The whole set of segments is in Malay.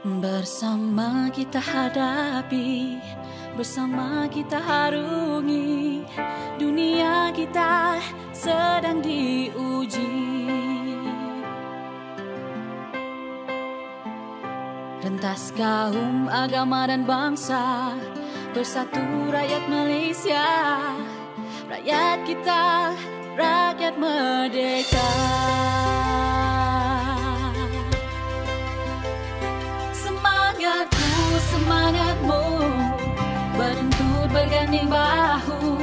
Bersama kita hadapi, bersama kita harungi Dunia kita sedang diuji Rentas kaum, agama dan bangsa Bersatu rakyat Malaysia Rakyat kita, rakyat merdeka semangatmu Beruntut berganding bahu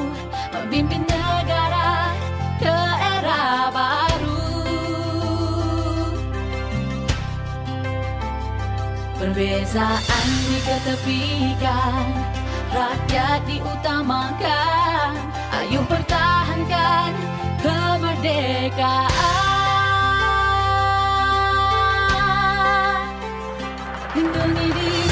Memimpin negara ke era baru Perbezaan diketepikan Rakyat diutamakan Ayuh pertahankan kemerdekaan Lindungi diri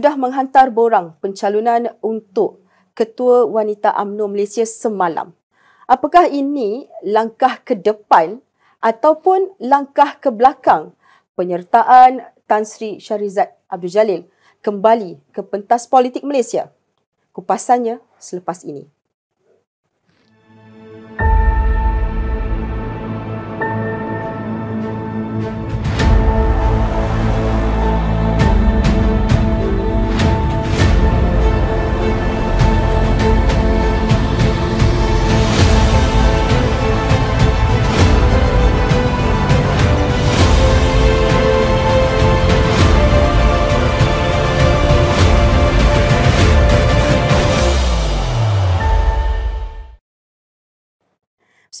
sudah menghantar borang pencalonan untuk Ketua Wanita UMNO Malaysia semalam. Apakah ini langkah ke depan ataupun langkah ke belakang penyertaan Tan Sri Syarizat Abdul Jalil kembali ke pentas politik Malaysia? Kupasannya selepas ini.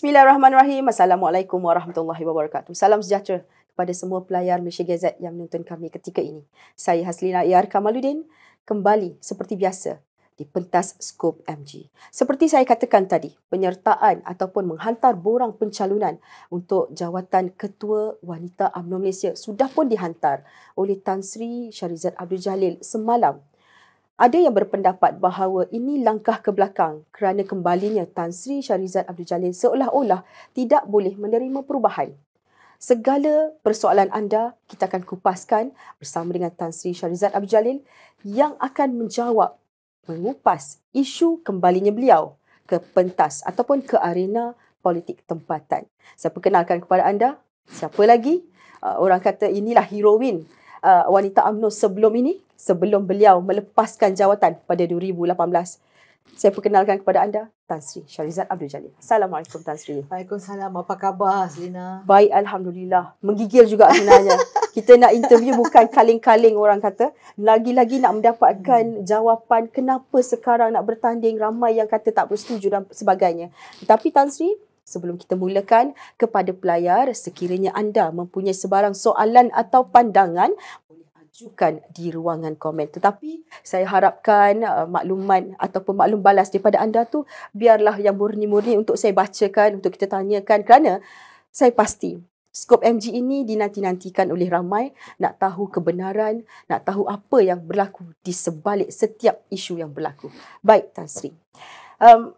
Bismillahirrahmanirrahim. Assalamualaikum warahmatullahi wabarakatuh. Salam sejahtera kepada semua pelayar Malaysia Gazette yang menonton kami ketika ini. Saya Haslina Iyar Kamaludin, kembali seperti biasa di Pentas Skop MG. Seperti saya katakan tadi, penyertaan ataupun menghantar borang pencalonan untuk jawatan Ketua Wanita UMNO Malaysia sudah pun dihantar oleh Tan Sri Syarizat Abdul Jalil semalam ada yang berpendapat bahawa ini langkah ke belakang kerana kembalinya Tan Sri Syarizat Abdul Jalil seolah-olah tidak boleh menerima perubahan. Segala persoalan anda kita akan kupaskan bersama dengan Tan Sri Syarizat Abdul Jalil yang akan menjawab mengupas isu kembalinya beliau ke pentas ataupun ke arena politik tempatan. Saya perkenalkan kepada anda siapa lagi uh, orang kata inilah heroin uh, wanita UMNO sebelum ini sebelum beliau melepaskan jawatan pada 2018 saya perkenalkan kepada anda Tan Sri Syarizat Abdul Jalil. Assalamualaikum Tan Sri. Waalaikumsalam. Apa khabar Selina? Baik Alhamdulillah. Menggigil juga sebenarnya. Kita nak interview bukan kaleng-kaleng orang kata. Lagi-lagi nak mendapatkan hmm. jawapan kenapa sekarang nak bertanding. Ramai yang kata tak bersetuju dan sebagainya. Tapi Tan Sri, sebelum kita mulakan kepada pelayar sekiranya anda mempunyai sebarang soalan atau pandangan boleh ajukan di ruangan komen tetapi saya harapkan uh, maklumat ataupun maklum balas daripada anda tu biarlah yang murni-murni untuk saya bacakan untuk kita tanyakan kerana saya pasti Skop MG ini dinanti-nantikan oleh ramai nak tahu kebenaran, nak tahu apa yang berlaku di sebalik setiap isu yang berlaku. Baik Tan Sri. Um,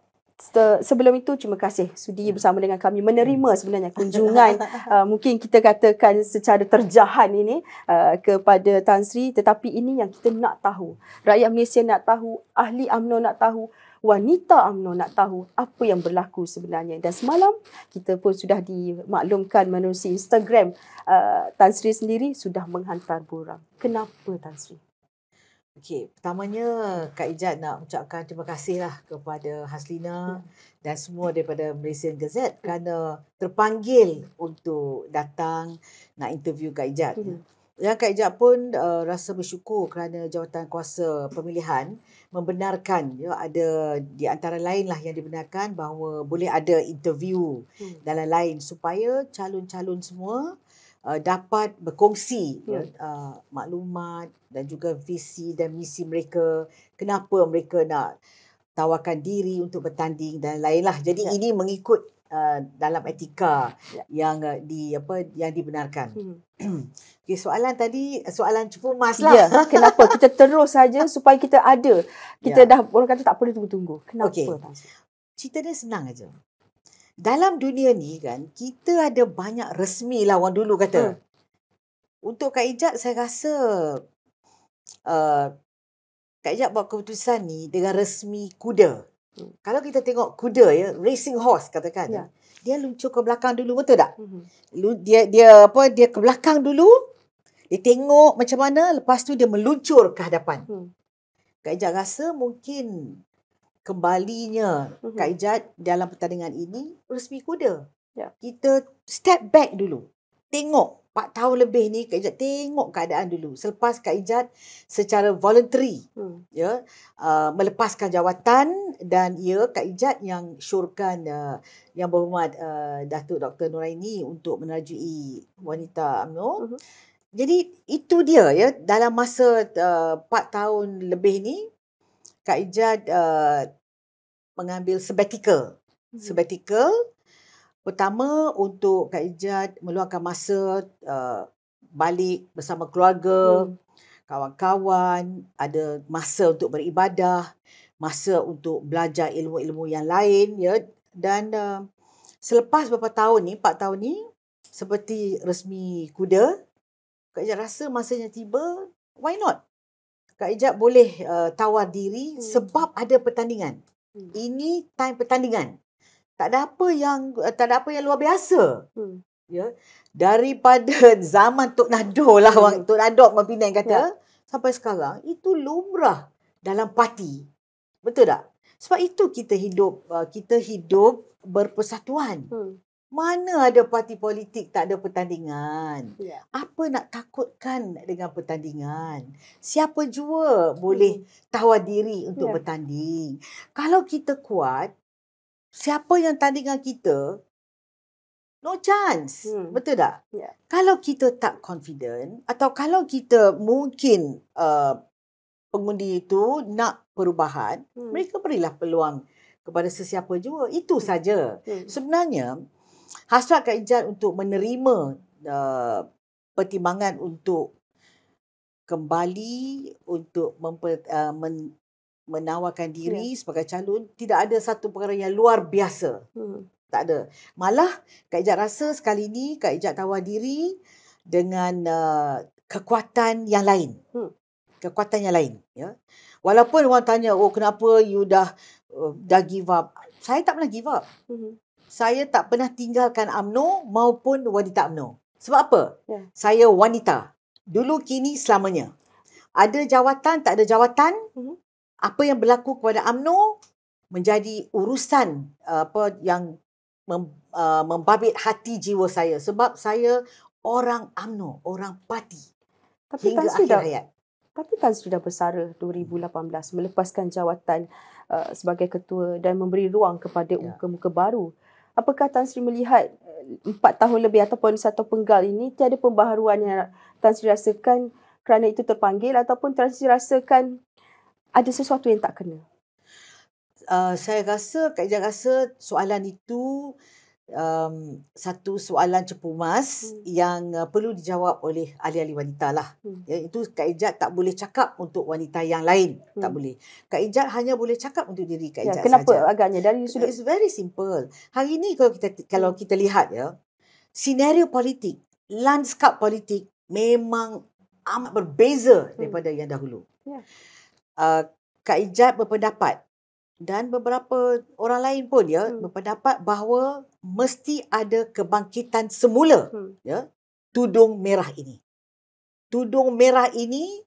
sebelum itu terima kasih sudi bersama dengan kami menerima sebenarnya kunjungan uh, mungkin kita katakan secara terjahan ini uh, kepada Tan Sri tetapi ini yang kita nak tahu rakyat Malaysia nak tahu ahli UMNO nak tahu wanita UMNO nak tahu apa yang berlaku sebenarnya dan semalam kita pun sudah dimaklumkan melalui Instagram uh, Tan Sri sendiri sudah menghantar borang kenapa Tan Sri Okey, pertamanya Kak Ijat nak ucapkan terima kasihlah kepada Haslina hmm. dan semua daripada Malaysian Gazette kerana terpanggil untuk datang nak interview Kak Ijat. Hmm. Dan Kak Ijat pun uh, rasa bersyukur kerana jawatan kuasa pemilihan membenarkan ya ada di antara lainlah yang dibenarkan bahawa boleh ada interview hmm. dalam lain supaya calon-calon semua uh, dapat berkongsi ya. Hmm. uh, maklumat dan juga visi dan misi mereka. Kenapa mereka nak tawarkan diri untuk bertanding dan lainlah. Jadi ya. ini mengikut uh, dalam etika ya. yang uh, di apa yang dibenarkan. Hmm. okay, soalan tadi soalan cukup emas lah. Ya, ha, kenapa kita terus saja supaya kita ada. Kita ya. dah orang kata tak perlu tunggu-tunggu. Kenapa? Okay. Cerita dia senang aja dalam dunia ni kan kita ada banyak resmi lah orang dulu kata hmm. untuk Kak Ijat saya rasa uh, Kak Ijat buat keputusan ni dengan resmi kuda hmm. kalau kita tengok kuda ya racing horse katakan ya. dia luncur ke belakang dulu betul tak hmm. dia dia apa dia ke belakang dulu dia tengok macam mana lepas tu dia meluncur ke hadapan hmm. Kak Ijat rasa mungkin kembalinya mm-hmm. Kak dalam pertandingan ini resmi kuda. Yeah. Kita step back dulu. Tengok 4 tahun lebih ni Kak Ijat tengok keadaan dulu. Selepas Kak Ijat secara voluntary hmm. ya, uh, melepaskan jawatan dan ya yeah, Kak Ijat yang syurkan uh, yang berhormat uh, Datuk Dr. Nuraini untuk menerajui wanita UMNO. hmm Jadi itu dia ya dalam masa uh, 4 tahun lebih ni Kak Ijad uh, eh, mengambil sabbatical. Hmm. Sabbatical pertama untuk Kak Ijad meluangkan masa uh, balik bersama keluarga, hmm. kawan-kawan, ada masa untuk beribadah, masa untuk belajar ilmu-ilmu yang lain ya dan uh, selepas beberapa tahun ni, 4 tahun ni seperti resmi kuda, Kak Ijad rasa masanya tiba, why not? Kak Ijab boleh uh, tawar diri hmm, hmm. sebab ada pertandingan. Hmm. Ini time pertandingan. Tak ada apa yang uh, tak ada apa yang luar biasa. Hmm. Ya. Daripada zaman Tok Nado lah hmm. Tok Nado Mempinan kata ya. sampai sekarang itu lumrah dalam parti. Betul tak? Sebab itu kita hidup uh, kita hidup berpersatuan. Hmm. Mana ada parti politik tak ada pertandingan? Yeah. Apa nak takutkan dengan pertandingan? Siapa jua hmm. boleh tawar diri untuk yeah. bertanding. Kalau kita kuat, siapa yang tandingan kita? No chance. Hmm. Betul tak? Yeah. Kalau kita tak confident atau kalau kita mungkin uh, pengundi itu nak perubahan, hmm. mereka berilah peluang kepada sesiapa jua. Itu hmm. saja. Hmm. Sebenarnya hasrat Kak Ijan untuk menerima uh, pertimbangan untuk kembali untuk memper, uh, men, menawarkan ya. diri hmm. sebagai calon tidak ada satu perkara yang luar biasa. Hmm. Tak ada. Malah Kak Ijan rasa sekali ini Kak Ijan tawar diri dengan uh, kekuatan yang lain. Hmm. Kekuatan yang lain. Ya. Walaupun orang tanya, oh kenapa you dah uh, dah give up. Saya tak pernah give up. Hmm saya tak pernah tinggalkan UMNO maupun wanita UMNO. Sebab apa? Ya. Saya wanita. Dulu, kini, selamanya. Ada jawatan, tak ada jawatan. Uh-huh. Apa yang berlaku kepada UMNO menjadi urusan apa yang mem, uh, membabit hati jiwa saya. Sebab saya orang UMNO, orang parti. Tapi hingga akhir sudah. hayat. Tapi Tan sudah bersara 2018 melepaskan jawatan uh, sebagai ketua dan memberi ruang kepada ya. muka-muka baru apakah Tan Sri melihat eh, empat tahun lebih ataupun satu penggal ini tiada pembaharuan yang Tan Sri rasakan kerana itu terpanggil ataupun Tan Sri rasakan ada sesuatu yang tak kena? Uh, saya rasa, Kak Ijan rasa soalan itu um, satu soalan cepu mas hmm. yang uh, perlu dijawab oleh ahli-ahli wanita lah. Hmm. Ya, itu Kak Ijat tak boleh cakap untuk wanita yang lain. Hmm. Tak boleh. Kak Ijat hanya boleh cakap untuk diri Kak ya, Ijat ya, kenapa sahaja. Kenapa agaknya? Dari sudut... It's very simple. Hari ini kalau kita kalau hmm. kita lihat ya, senario politik, landscape politik memang amat berbeza hmm. daripada yang dahulu. Ya. Uh, Kak Ijat berpendapat dan beberapa orang lain pun ya hmm. berpendapat bahawa mesti ada kebangkitan semula hmm. ya tudung merah ini tudung merah ini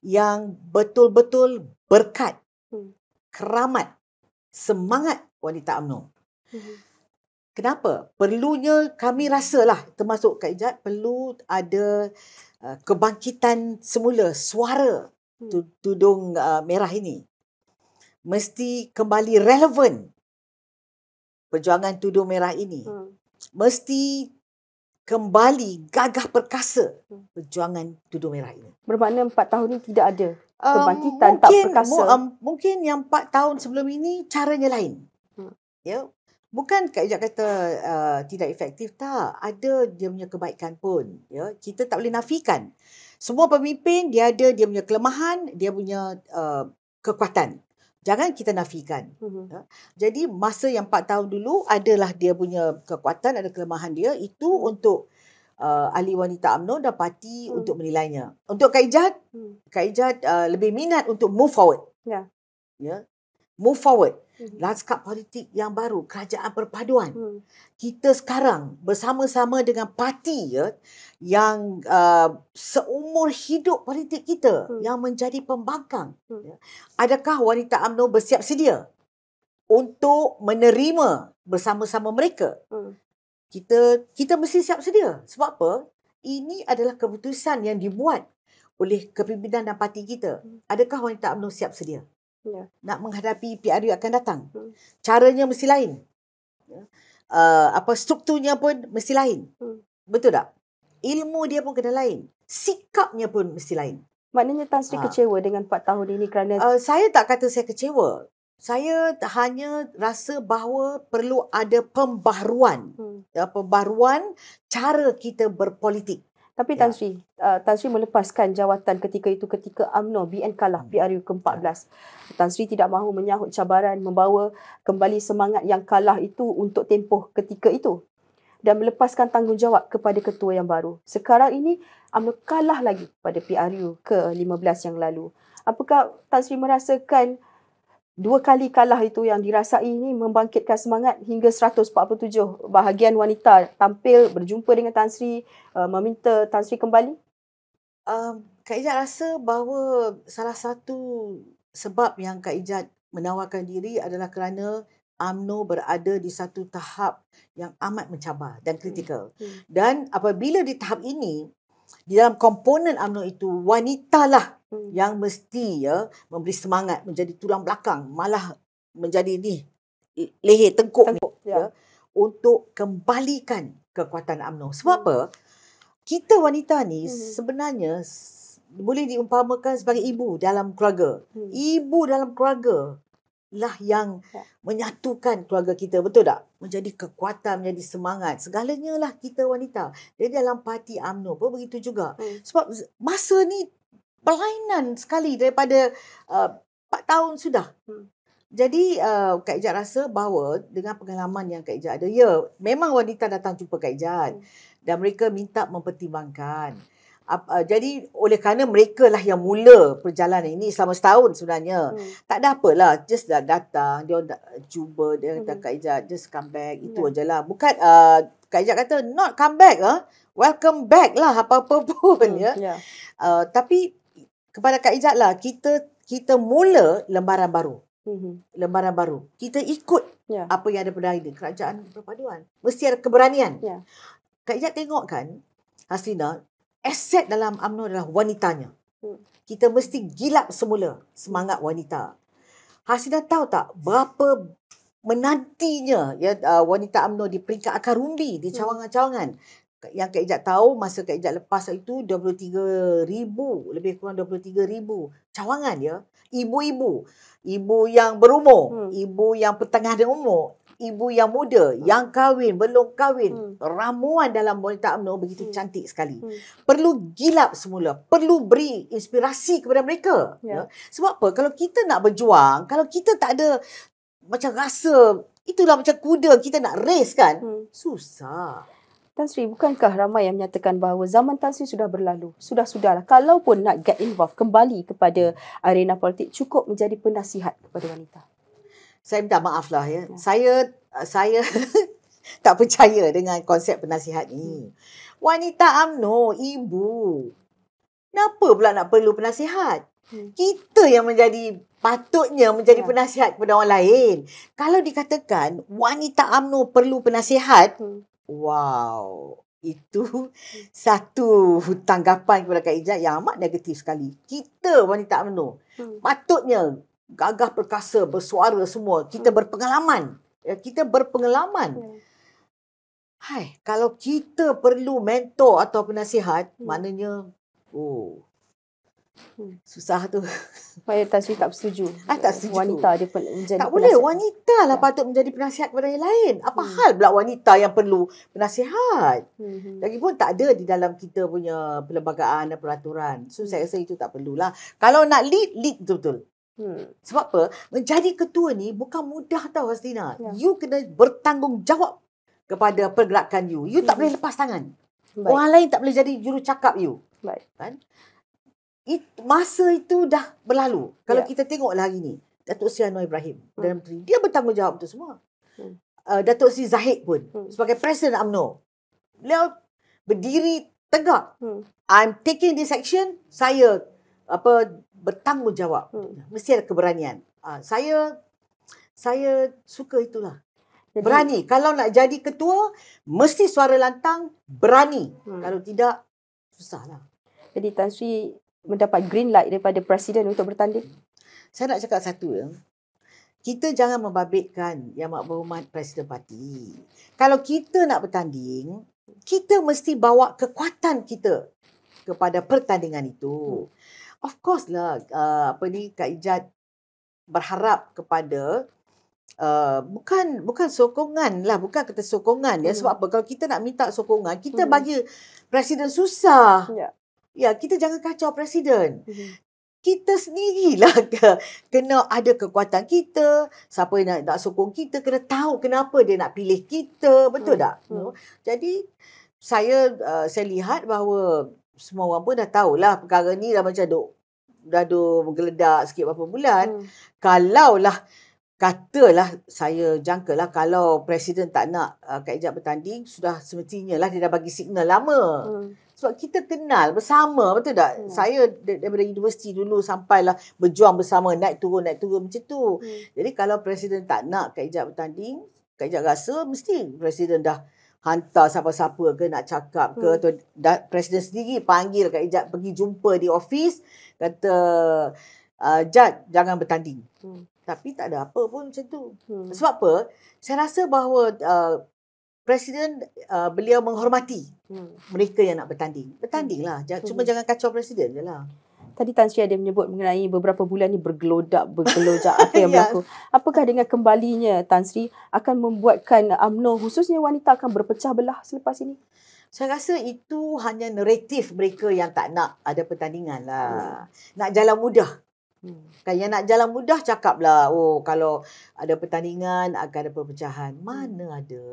yang betul-betul berkat hmm. keramat semangat wanita UMNO hmm. kenapa perlunya kami rasalah termasuk Kak Ijat perlu ada uh, kebangkitan semula suara hmm. tudung uh, merah ini mesti kembali relevan perjuangan tudung merah ini hmm. mesti kembali gagah perkasa hmm. perjuangan tudung merah ini bermakna empat tahun ini tidak ada ah, kebangkitan um, mungkin, tak perkasa um, mungkin yang empat tahun sebelum ini caranya lain hmm. ya yeah? bukan Kak Ijab kata uh, tidak efektif tak ada dia punya kebaikan pun ya yeah? kita tak boleh nafikan semua pemimpin dia ada dia punya kelemahan dia punya uh, kekuatan jangan kita nafikan. Mm-hmm. Ya. Jadi masa yang 4 tahun dulu adalah dia punya kekuatan ada kelemahan dia itu mm-hmm. untuk uh, ahli wanita UMNO dan parti mm-hmm. untuk menilainya. Untuk Kaijat, mm-hmm. Kaijat uh, lebih minat untuk move forward. Ya. Yeah move forward. Mm-hmm. Lanskap politik yang baru, kerajaan perpaduan. Mm. Kita sekarang bersama-sama dengan parti ya yang uh, seumur hidup politik kita mm. yang menjadi pembangkang. Mm. Ya. Adakah wanita UMNO bersiap sedia untuk menerima bersama-sama mereka? Mm. Kita kita mesti siap sedia. Sebab apa? Ini adalah keputusan yang dibuat oleh kepimpinan dan parti kita. Mm. Adakah wanita UMNO siap sedia? yeah. nak menghadapi PRU akan datang. Hmm. Caranya mesti lain. Yeah. Ya. Uh, apa strukturnya pun mesti lain. Hmm. Betul tak? Ilmu dia pun kena lain. Sikapnya pun mesti lain. Maknanya Tan Sri ha. kecewa dengan 4 tahun ini kerana uh, saya tak kata saya kecewa. Saya hanya rasa bahawa perlu ada pembaruan Hmm. Ya, cara kita berpolitik. Tapi ya. Tan Sri, ya. uh, Tan Sri melepaskan jawatan ketika itu ketika UMNO BN kalah hmm. PRU ke-14. Tan Sri tidak mahu menyahut cabaran membawa kembali semangat yang kalah itu untuk tempoh ketika itu dan melepaskan tanggungjawab kepada ketua yang baru. Sekarang ini UMNO kalah lagi pada PRU ke-15 yang lalu. Apakah Tan Sri merasakan dua kali kalah itu yang dirasai ini membangkitkan semangat hingga 147 bahagian wanita tampil berjumpa dengan Tan Sri uh, meminta Tan Sri kembali? Um, Kak Ijat rasa bahawa salah satu sebab yang Kak Ijat menawarkan diri adalah kerana AMNO berada di satu tahap yang amat mencabar dan kritikal. Hmm. Hmm. Dan apabila di tahap ini, di dalam komponen AMNO itu, wanitalah Hmm. yang mesti ya memberi semangat menjadi tulang belakang malah menjadi ni leher tengkuk, tengkuk ni, ya. ya untuk kembalikan kekuatan UMNO. Sebab hmm. apa? Kita wanita ni hmm. sebenarnya boleh diumpamakan sebagai ibu dalam keluarga. Hmm. Ibu dalam keluarga lah yang ya. menyatukan keluarga kita, betul tak? Menjadi kekuatan, menjadi semangat. Segalanya lah kita wanita. Jadi dalam parti UMNO pun begitu juga. Hmm. Sebab masa ni pelayanan sekali daripada uh, 4 tahun sudah. Hmm. Jadi uh, Kak Ijat rasa bahawa dengan pengalaman yang Kak Ijat ada, ya memang wanita datang jumpa Kak Ijat hmm. dan mereka minta mempertimbangkan. Uh, uh, jadi oleh kerana mereka lah yang mula perjalanan ini selama setahun sebenarnya. Hmm. Tak ada apalah, just dah datang, dia dah cuba, dia kata hmm. Kak Ijat just come back, itu hmm. lah. Bukan uh, Kak Ijat kata not come back, huh? welcome back lah apa-apa pun hmm. ya. Yeah. Uh, tapi kepada Kak Ijat lah kita kita mula lembaran baru. Mm-hmm. Lembaran baru. Kita ikut yeah. apa yang ada pada hari ini. Kerajaan perpaduan. Mesti ada keberanian. Yeah. Kak Ijat tengok kan, Hasina, aset dalam UMNO adalah wanitanya. Mm. Kita mesti gilap semula semangat wanita. Hasina tahu tak berapa menantinya ya uh, wanita UMNO di peringkat akar umbi, di hmm. cawangan-cawangan yang Kak Ijat tahu masa Kak Ijat lepas itu 23 ribu lebih kurang 23 ribu cawangan ya ibu-ibu ibu yang berumur hmm. ibu yang pertengah dan umur ibu yang muda hmm. yang kahwin belum kahwin hmm. ramuan dalam wanita UMNO begitu hmm. cantik sekali hmm. perlu gilap semula perlu beri inspirasi kepada mereka yeah. ya. sebab apa kalau kita nak berjuang kalau kita tak ada macam rasa itulah macam kuda kita nak race kan hmm. susah Tan Sri, bukankah ramai yang menyatakan bahawa zaman Tan Sri sudah berlalu? Sudah-sudahlah. Kalau pun nak get involved kembali kepada arena politik, cukup menjadi penasihat kepada wanita. Saya minta maaf lah ya. ya. Saya uh, saya tak percaya dengan konsep penasihat ni. Hmm. Wanita amno, ibu. Kenapa pula nak perlu penasihat? Hmm. Kita yang menjadi patutnya menjadi ya. penasihat kepada orang lain. Kalau dikatakan wanita amno perlu penasihat, hmm wow itu satu tanggapan kepada Kak Ijat yang amat negatif sekali. Kita wanita UMNO hmm. patutnya gagah perkasa bersuara semua. Kita hmm. berpengalaman. Ya, kita berpengalaman. Hmm. Hai, kalau kita perlu mentor atau penasihat, hmm. maknanya oh, Hmm. Susah tu. Mayoritas tak bersetuju. Ah, tak setuju. Wanita dia pun menjadi Tak boleh. Wanita lah ya. patut menjadi penasihat kepada yang lain. Apa hmm. hal pula wanita yang perlu penasihat? Hmm. Lagipun tak ada di dalam kita punya perlembagaan dan peraturan. So, hmm. saya rasa itu tak perlulah. Kalau nak lead, lead betul-betul. Hmm. Sebab apa? Menjadi ketua ni bukan mudah tau, Hastina. Ya. You kena bertanggungjawab kepada pergerakan you. You hmm. tak boleh lepas tangan. Baik. Orang lain tak boleh jadi juru cakap you. Baik. Kan? it, masa itu dah berlalu. Kalau yeah. kita tengoklah hari ni, Datuk Sri Anwar Ibrahim, hmm. Perdana Menteri, dia bertanggungjawab untuk semua. Hmm. Uh, Datuk Sri Zahid pun, hmm. sebagai Presiden UMNO, beliau berdiri tegak. Hmm. I'm taking this action, saya apa bertanggungjawab. Hmm. Mesti ada keberanian. Uh, saya saya suka itulah. Jadi, berani. Kalau nak jadi ketua, mesti suara lantang, berani. Hmm. Kalau tidak, susahlah. Jadi Tan Sri mendapat green light daripada presiden untuk bertanding? Saya nak cakap satu ya. Kita jangan membabitkan yang mak makbumat presiden parti. Kalau kita nak bertanding, kita mesti bawa kekuatan kita kepada pertandingan itu. Hmm. Of course lah, uh, apa ni Kak Ijat berharap kepada uh, bukan bukan sokongan lah, bukan kata sokongan ya. hmm. ya. Sebab apa? Kalau kita nak minta sokongan, kita hmm. bagi presiden susah. Yeah. Ya, kita jangan kacau presiden. Mm-hmm kita sendirilah ke, kena ada kekuatan kita siapa yang nak, nak sokong kita kena tahu kenapa dia nak pilih kita betul hmm. tak hmm. jadi saya uh, saya lihat bahawa semua orang pun dah tahulah perkara ni dah macam duk dah duk menggeledak sikit berapa bulan hmm. kalaulah katalah saya jangka lah kalau presiden tak nak uh, Kak Ejad bertanding sudah semestinya lah dia dah bagi signal lama hmm sebab kita kenal bersama betul tak hmm. saya daripada universiti dulu sampai lah berjuang bersama naik turun naik turun macam tu hmm. jadi kalau presiden tak nak Kak Ijab bertanding Kak Ijab rasa mesti presiden dah hantar siapa-siapa ke nak cakap ke hmm. atau dah, presiden sendiri panggil Kak Ijab pergi jumpa di office kata uh, Jad jangan bertanding hmm. tapi tak ada apa pun macam tu hmm. sebab apa saya rasa bahawa uh, Presiden uh, beliau menghormati hmm. mereka yang nak bertanding. Bertandinglah. Hmm. Cuma hmm. jangan kacau presiden je lah. Tadi Tan Sri ada menyebut mengenai beberapa bulan ni bergelodak, bergelojak apa yang ya. berlaku. Apakah dengan kembalinya Tan Sri akan membuatkan UMNO khususnya wanita akan berpecah belah selepas ini? Saya rasa itu hanya naratif mereka yang tak nak ada pertandingan lah. Hmm. Nak jalan mudah. Hmm. Kan yang nak jalan mudah cakaplah. Oh, kalau ada pertandingan akan ada perpecahan. Mana hmm. ada?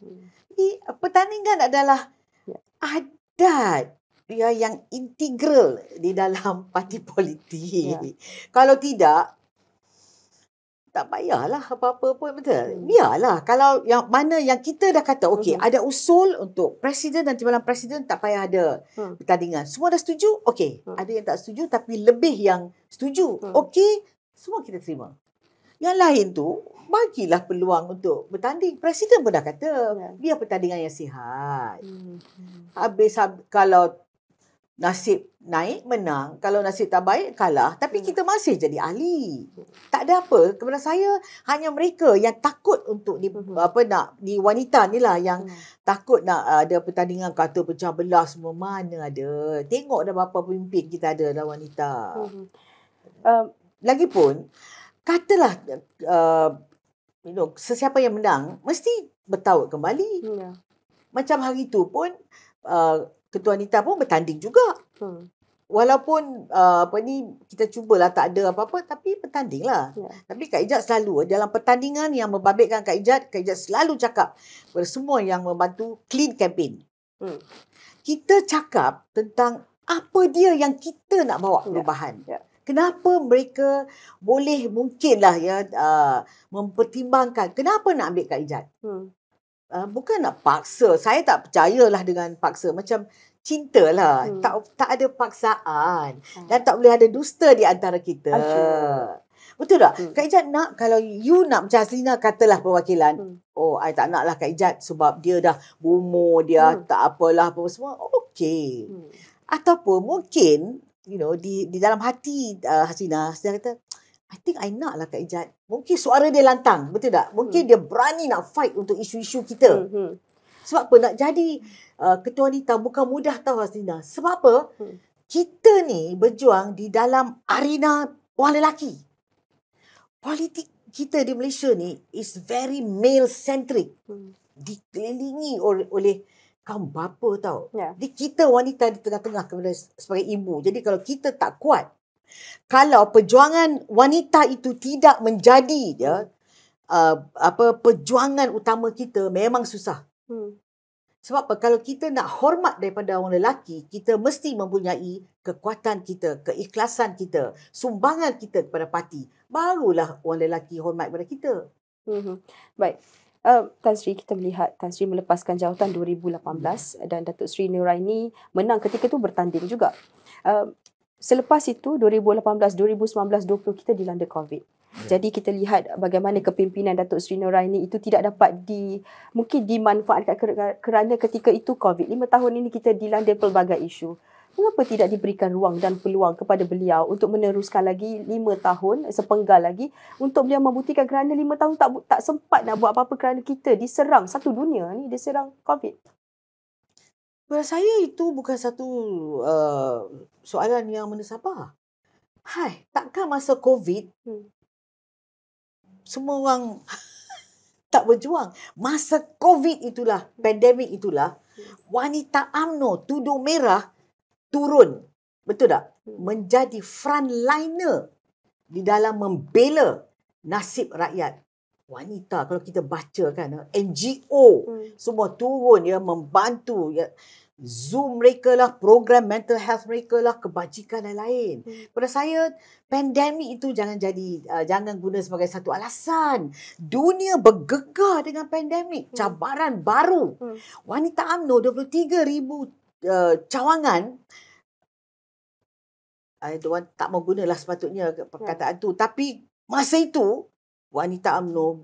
Hmm. Jadi, eh, pertandingan adalah yeah. adat yang integral di dalam parti politik. Yeah. kalau tidak, tak payahlah apa-apa pun betul. Hmm. Biarlah kalau yang mana yang kita dah kata okey hmm ada usul untuk presiden dan timbalan presiden tak payah ada mm. pertandingan. Semua dah setuju? Okey. Mm. Ada yang tak setuju tapi lebih yang setuju. Mm. Okey, semua kita terima. Yang lain tu bagilah peluang untuk bertanding. Presiden pun dah kata yeah. biar pertandingan yang sihat. Mm-hmm. Habis hab, kalau nasib naik menang kalau nasib tak baik kalah tapi hmm. kita masih jadi ahli tak ada apa kepada saya hanya mereka yang takut untuk di hmm. apa nak di wanita ni lah yang hmm. takut nak ada pertandingan kata pecah belah semua mana ada tengok dah berapa pemimpin kita ada dah wanita hmm. um, lagipun katalah uh, you know sesiapa yang menang mesti bertaut kembali yeah. macam hari tu pun uh, ketua wanita pun bertanding juga. Hmm. Walaupun uh, apa ni kita cubalah tak ada apa-apa tapi bertandinglah. Ya. Tapi Kak Ijat selalu eh, dalam pertandingan yang membabitkan Kak Ijat, Kak Ijat selalu cakap kepada semua yang membantu clean campaign. Hmm. Kita cakap tentang apa dia yang kita nak bawa ya. perubahan. Ya. Ya. Kenapa mereka boleh mungkinlah ya uh, mempertimbangkan kenapa nak ambil Kak Ijat. Hmm uh, bukan nak paksa. Saya tak percayalah dengan paksa. Macam cintalah. Hmm. Tak tak ada paksaan. Hmm. Dan tak boleh ada dusta di antara kita. Asyik. Betul tak? Hmm. Kak Ijat nak kalau you nak macam Aslina katalah perwakilan. Hmm. Oh, saya tak naklah Kak Ijat sebab dia dah umur dia hmm. tak apalah apa semua. Okey. Hmm. Ataupun mungkin you know di di dalam hati uh, ah, Hasina saya kata I think I nak lah Kak Ijat. Mungkin suara dia lantang. Betul tak? Mungkin hmm. dia berani nak fight untuk isu-isu kita. Hmm. hmm. Sebab apa? Nak jadi uh, ketua wanita bukan mudah tau Hasnina. Sebab apa? Hmm. Kita ni berjuang di dalam arena orang lelaki. Politik kita di Malaysia ni is very male-centric. Hmm. Dikelilingi oleh, oleh kaum bapa tau. Yeah. kita wanita di tengah-tengah sebagai ibu. Jadi kalau kita tak kuat, kalau perjuangan wanita itu tidak menjadi ya uh, apa perjuangan utama kita memang susah hmm. sebab apa kalau kita nak hormat daripada orang lelaki kita mesti mempunyai kekuatan kita keikhlasan kita sumbangan kita kepada parti barulah orang lelaki hormat kepada kita hmm. baik Uh, Tan Sri kita melihat Tan Sri melepaskan jawatan 2018 dan Datuk Sri Nuraini menang ketika itu bertanding juga. Uh, selepas itu 2018 2019 2020 kita dilanda covid Yeah. Jadi kita lihat bagaimana kepimpinan Datuk Sri Noraini itu tidak dapat di mungkin dimanfaatkan kerana ketika itu COVID. Lima tahun ini kita dilanda pelbagai isu. Mengapa tidak diberikan ruang dan peluang kepada beliau untuk meneruskan lagi lima tahun, sepenggal lagi untuk beliau membuktikan kerana lima tahun tak tak sempat nak buat apa-apa kerana kita diserang satu dunia ni diserang COVID. Pada saya itu bukan satu uh, soalan yang menesabar. Hai, takkan masa COVID hmm. semua orang tak berjuang. Masa COVID itulah, hmm. pandemik itulah, yes. Hmm. wanita UMNO tuduh merah turun. Betul tak? Hmm. Menjadi frontliner di dalam membela nasib rakyat wanita kalau kita baca kan eh, NGO hmm. semua turun ya membantu ya Zoom mereka lah, program mental health mereka lah, kebajikan dan lain. Hmm. Pada saya, pandemik itu jangan jadi, uh, jangan guna sebagai satu alasan. Dunia bergegar dengan pandemik, hmm. cabaran baru. Hmm. Wanita UMNO, 23 ribu uh, cawangan. I tak mau gunalah sepatutnya ya. perkataan hmm. tu. Tapi masa itu, wanita UMNO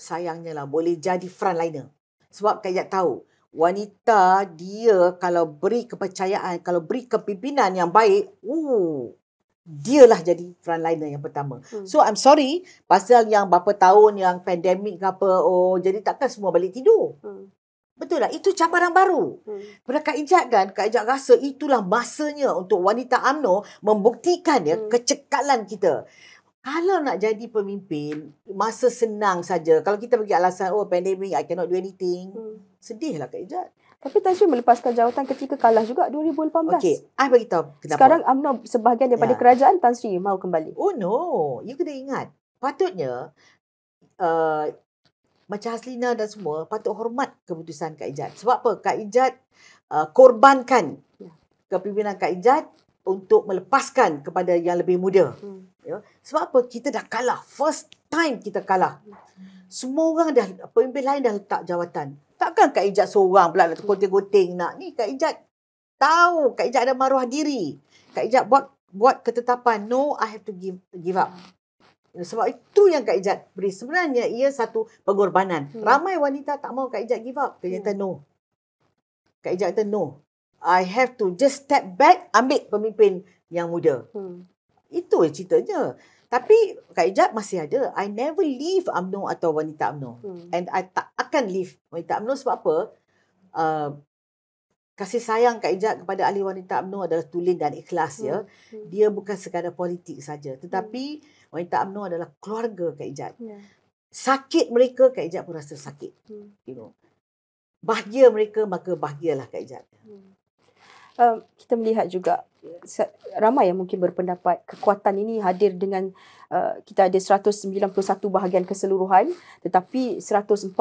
sayangnya lah boleh jadi frontliner. Sebab Kak tahu, wanita dia kalau beri kepercayaan, kalau beri kepimpinan yang baik, uh, lah jadi frontliner yang pertama. Hmm. So I'm sorry pasal yang berapa tahun yang pandemik ke apa, oh jadi takkan semua balik tidur. Hmm. Betul lah, itu cabaran baru. Hmm. Pada Kak Ijat kan, Kak Ijat rasa itulah masanya untuk wanita UMNO membuktikan ya hmm. kecekalan kita kalau nak jadi pemimpin, masa senang saja. Kalau kita bagi alasan, oh pandemik I cannot do anything. Hmm. Sedihlah Kak Ijat. Tapi Sri melepaskan jawatan ketika kalah juga 2018. Okay. I beritahu kenapa. Sekarang UMNO sebahagian daripada ya. kerajaan Tan Sri mahu kembali. Oh no, you kena ingat. Patutnya, uh, macam Haslina dan semua, patut hormat keputusan Kak Ijat. Sebab apa? Kak Ijat uh, korbankan ya. kepimpinan Kak Ijat untuk melepaskan kepada yang lebih muda. Hmm. Ya. Sebab apa? Kita dah kalah. First time kita kalah. Semua orang dah, pemimpin lain dah letak jawatan. Takkan Kak Ijat seorang pula nak goteng-goteng nak. Ni Kak Ijat tahu. Kak Ijat ada maruah diri. Kak Ijat buat buat ketetapan. No, I have to give, give up. Ya, sebab itu yang Kak Ijat beri. Sebenarnya ia satu pengorbanan. Hmm. Ramai wanita tak mau Kak Ijat give up. Kak Ijat hmm. no. Kak Ijat kata no. I have to just step back ambil pemimpin yang muda. Hmm. Itu je ceritanya. Tapi Kak Ijab masih ada. I never leave UMNO atau Wanita UMNO. Hmm. And I tak akan leave Wanita UMNO sebab apa? Uh, kasih sayang Kak Ijab kepada ahli Wanita UMNO adalah tulen dan ikhlas. Ya. Hmm. ya. Dia bukan sekadar politik saja. Hmm. Tetapi hmm. Wanita UMNO adalah keluarga Kak Ijab. Yeah. Sakit mereka, Kak Ijab pun rasa sakit. Hmm. You know. Bahagia mereka, maka bahagialah Kak Ijab. Hmm um, kita melihat juga ramai yang mungkin berpendapat kekuatan ini hadir dengan uh, kita ada 191 bahagian keseluruhan tetapi 147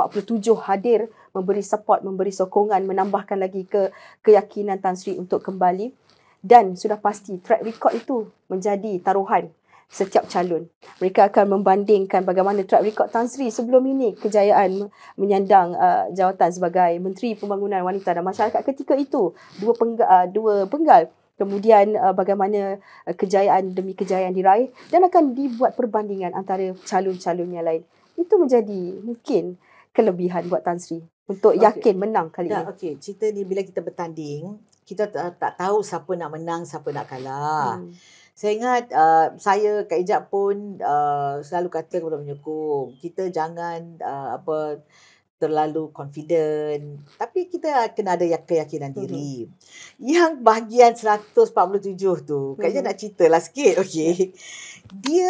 hadir memberi support memberi sokongan menambahkan lagi ke keyakinan Tan Sri untuk kembali dan sudah pasti track record itu menjadi taruhan setiap calon. Mereka akan membandingkan bagaimana track record Tan Sri sebelum ini kejayaan menyandang uh, jawatan sebagai Menteri Pembangunan Wanita dan Masyarakat ketika itu dua pengga, uh, dua penggal kemudian uh, bagaimana uh, kejayaan demi kejayaan diraih dan akan dibuat perbandingan antara calon-calon yang lain. Itu menjadi mungkin kelebihan buat Tan Sri untuk yakin menang kali ya, ini. Okay, cerita ni bila kita bertanding, kita tak tahu siapa nak menang, siapa nak kalah. Hmm. Saya ingat uh, saya Kak Ijab pun uh, selalu kata kepada penyokong, kita jangan uh, apa terlalu confident tapi kita kena ada keyakinan mm-hmm. diri. Yang bahagian 147 tu, mm-hmm. Kak Ijab hmm. nak ceritalah sikit, okay? Ya. Dia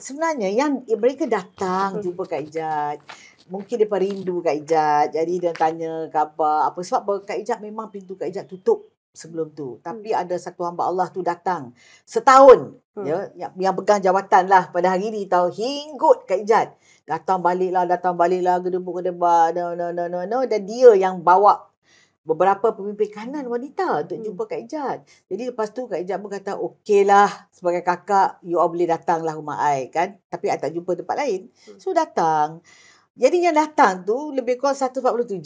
sebenarnya yang mereka datang mm-hmm. jumpa Kak Ijab Mungkin mereka rindu Kak Ijat. Jadi dia tanya khabar apa. Sebab Kak Ijat memang pintu Kak Ijat tutup sebelum tu. Tapi hmm. ada satu hamba Allah tu datang setahun hmm. ya yang, yang pegang jawatan lah pada hari ni tahu hinggut Kak Ijat. Datang lah datang balik lah gedebuk gedebak no no no no no dan dia yang bawa beberapa pemimpin kanan wanita untuk hmm. jumpa Kak Ijat. Jadi lepas tu Kak Ijat pun kata okeylah sebagai kakak you all boleh lah rumah ai kan. Tapi ai tak jumpa tempat lain. Hmm. So datang. Jadi yang datang tu lebih kurang 147.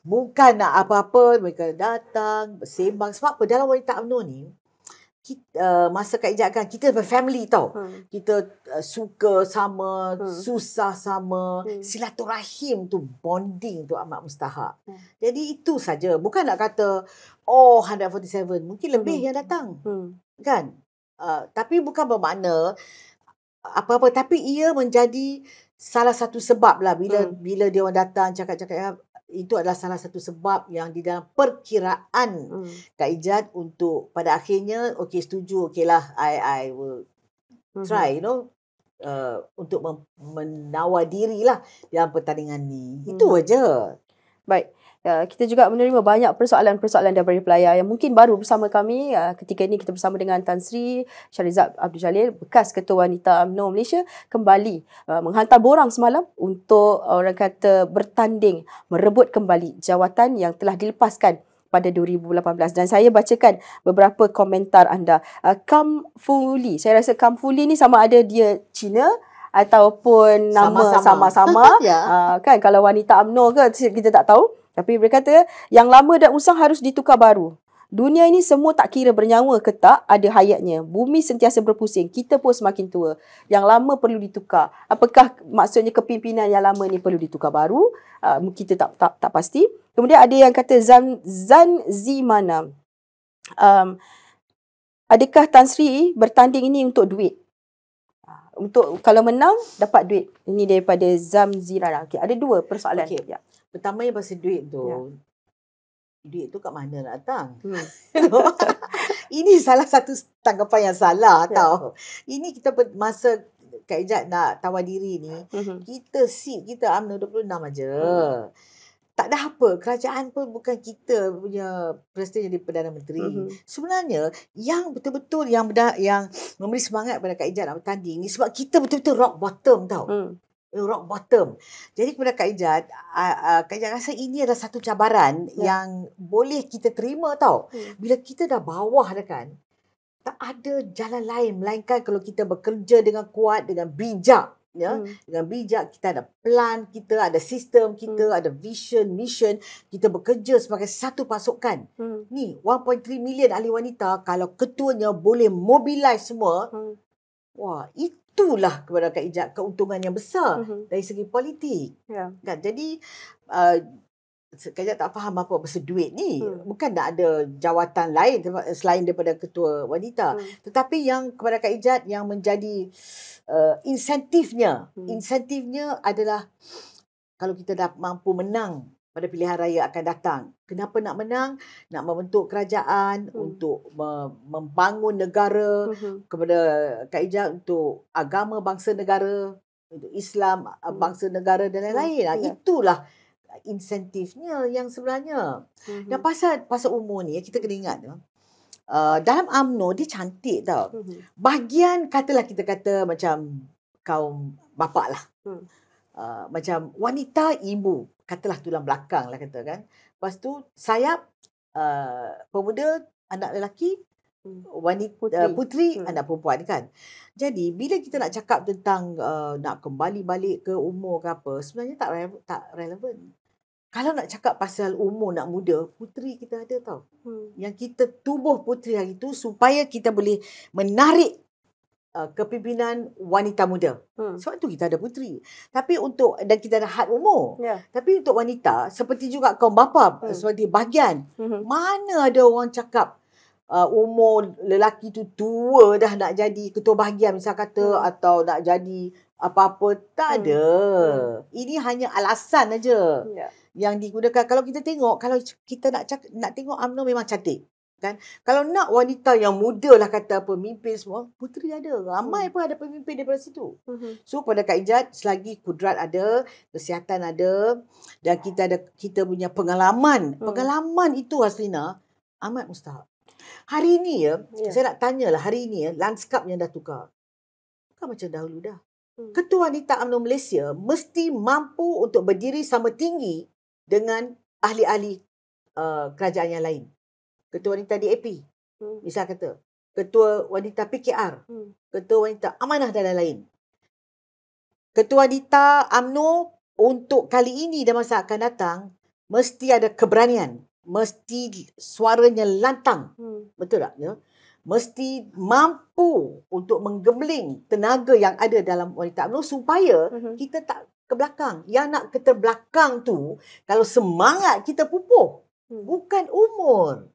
Bukan nak apa-apa mereka datang bersembang. Sebab apa? Dalam wanita UMNO ni, kita, uh, eh, masa Kak Ijat kan, kita family tau. Hmm. Kita uh, suka sama, hmm. susah sama. Hmm. Silaturahim tu, bonding tu amat mustahak. Hmm. Jadi itu saja. Bukan nak kata, oh 147. Mungkin lebih hmm. yang datang. Hmm. Kan? Uh, tapi bukan bermakna apa-apa. Tapi ia menjadi salah satu sebab lah bila hmm. bila dia orang datang cakap-cakap ya, itu adalah salah satu sebab yang di dalam perkiraan hmm. Kak Ijat untuk pada akhirnya okey setuju okeylah I I will hmm. try you know uh, untuk menawar diri lah dalam pertandingan ni hmm. itu aja baik Ya, kita juga menerima banyak persoalan-persoalan daripada pelayar yang mungkin baru bersama kami ya, ketika ini kita bersama dengan Tan Sri Syarizat Abdul Jalil bekas ketua wanita UMNO Malaysia kembali uh, menghantar borang semalam untuk uh, orang kata bertanding merebut kembali jawatan yang telah dilepaskan pada 2018 dan saya bacakan beberapa komentar anda uh, Kam Fuli saya rasa Kam Fuli ni sama ada dia Cina ataupun nama sama-sama, ya. Uh, kan kalau wanita UMNO ke kita tak tahu tapi dia kata yang lama dan usang harus ditukar baru. Dunia ini semua tak kira bernyawa ke tak ada hayatnya. Bumi sentiasa berpusing. Kita pun semakin tua. Yang lama perlu ditukar. Apakah maksudnya kepimpinan yang lama ini perlu ditukar baru? Uh, kita tak, tak tak pasti. Kemudian ada yang kata Zan, Zan Zimana. Um, adakah Tan Sri bertanding ini untuk duit? Ah, untuk kalau menang dapat duit. Ini daripada Zam Zirana. Okay. Ada dua persoalan. Okay. Ya pertama yang pasal duit tu yeah. duit tu kat mana nak datang hmm. ini salah satu tanggapan yang salah yeah. tau ini kita masa Kak Ejad nak tawar diri ni mm-hmm. kita seat kita UMNO 26 aja hmm. tak ada apa kerajaan pun bukan kita punya presiden jadi Perdana Menteri mm-hmm. sebenarnya yang betul-betul yang yang memberi semangat pada Kak Ejad nak bertanding ni sebab kita betul-betul rock bottom tau hmm rock bottom. Jadi kepada Kak Ijat, uh, uh, Kak Ijat rasa ini adalah satu cabaran yeah. yang boleh kita terima tau. Hmm. Bila kita dah bawah dah kan, tak ada jalan lain melainkan kalau kita bekerja dengan kuat, dengan bijak. Ya, hmm. dengan bijak kita ada plan kita ada sistem kita hmm. ada vision mission kita bekerja sebagai satu pasukan hmm. ni 1.3 million ahli wanita kalau ketuanya boleh mobilize semua hmm wah itulah kepada Kak Ijak keuntungan yang besar mm-hmm. dari segi politik. Yeah. Kan? Jadi uh, Kak Ijak tak faham apa pasal duit ni. Mm. Bukan tak ada jawatan lain eh, selain daripada ketua wanita. Mm. Tetapi yang kepada Kak Ijak yang menjadi uh, insentifnya, mm. insentifnya adalah kalau kita dah mampu menang pada pilihan raya akan datang. Kenapa nak menang? Nak membentuk kerajaan hmm. untuk membangun negara hmm. kepada Kak Ijah untuk agama bangsa negara, untuk Islam hmm. bangsa negara dan hmm. lain-lain. Hmm. Itulah insentifnya yang sebenarnya. Hmm. Dan pasal pasal umur ni kita kena ingat ya, uh, dalam UMNO dia cantik tau. Hmm. Bahagian katalah kita kata macam kaum bapak lah. Hmm. Uh, macam wanita ibu. Hmm katalah tulang belakang lah kata kan. Lepas tu sayap uh, eh, pemuda anak lelaki hmm. wanita eh, putri, uh, putri hmm. anak perempuan kan. Jadi bila kita nak cakap tentang uh, nak kembali balik ke umur ke apa sebenarnya tak re- tak relevan. Kalau nak cakap pasal umur nak muda, putri kita ada tau. Hmm. Yang kita tubuh putri hari tu supaya kita boleh menarik uh, kepimpinan wanita muda. Hmm. Sebab tu kita ada putri. Tapi untuk dan kita ada had umur. Yeah. Tapi untuk wanita seperti juga kaum bapa hmm. Uh, seperti bahagian hmm. mana ada orang cakap Uh, umur lelaki tu tua dah nak jadi ketua bahagian misal kata hmm. atau nak jadi apa-apa tak hmm. ada. Hmm. Ini hanya alasan aja yeah. yang digunakan. Kalau kita tengok kalau kita nak cak- nak tengok Amno memang cantik kan kalau nak wanita yang muda lah kata apa mimpin semua puteri ada ramai hmm. pun ada pemimpin daripada situ hmm. so pada Kak Ijat selagi kudrat ada kesihatan ada dan kita ada kita punya pengalaman hmm. pengalaman itu Haslina amat mustahak hari ini ya yeah. saya nak tanyalah hari ini ya landscape yang dah tukar bukan macam dahulu dah hmm. ketua wanita UMNO Malaysia mesti mampu untuk berdiri sama tinggi dengan ahli-ahli uh, kerajaan yang lain ketua wanita DAP hmm. misal kata ketua wanita PKR hmm. ketua wanita amanah dan lain-lain ketua wanita AMNO untuk kali ini dan masa akan datang mesti ada keberanian mesti suaranya lantang hmm. betul tak ya mesti mampu untuk menggembling tenaga yang ada dalam wanita AMNO supaya hmm. kita tak ke belakang yang nak ke terbelakang tu kalau semangat kita pupuh hmm. bukan umur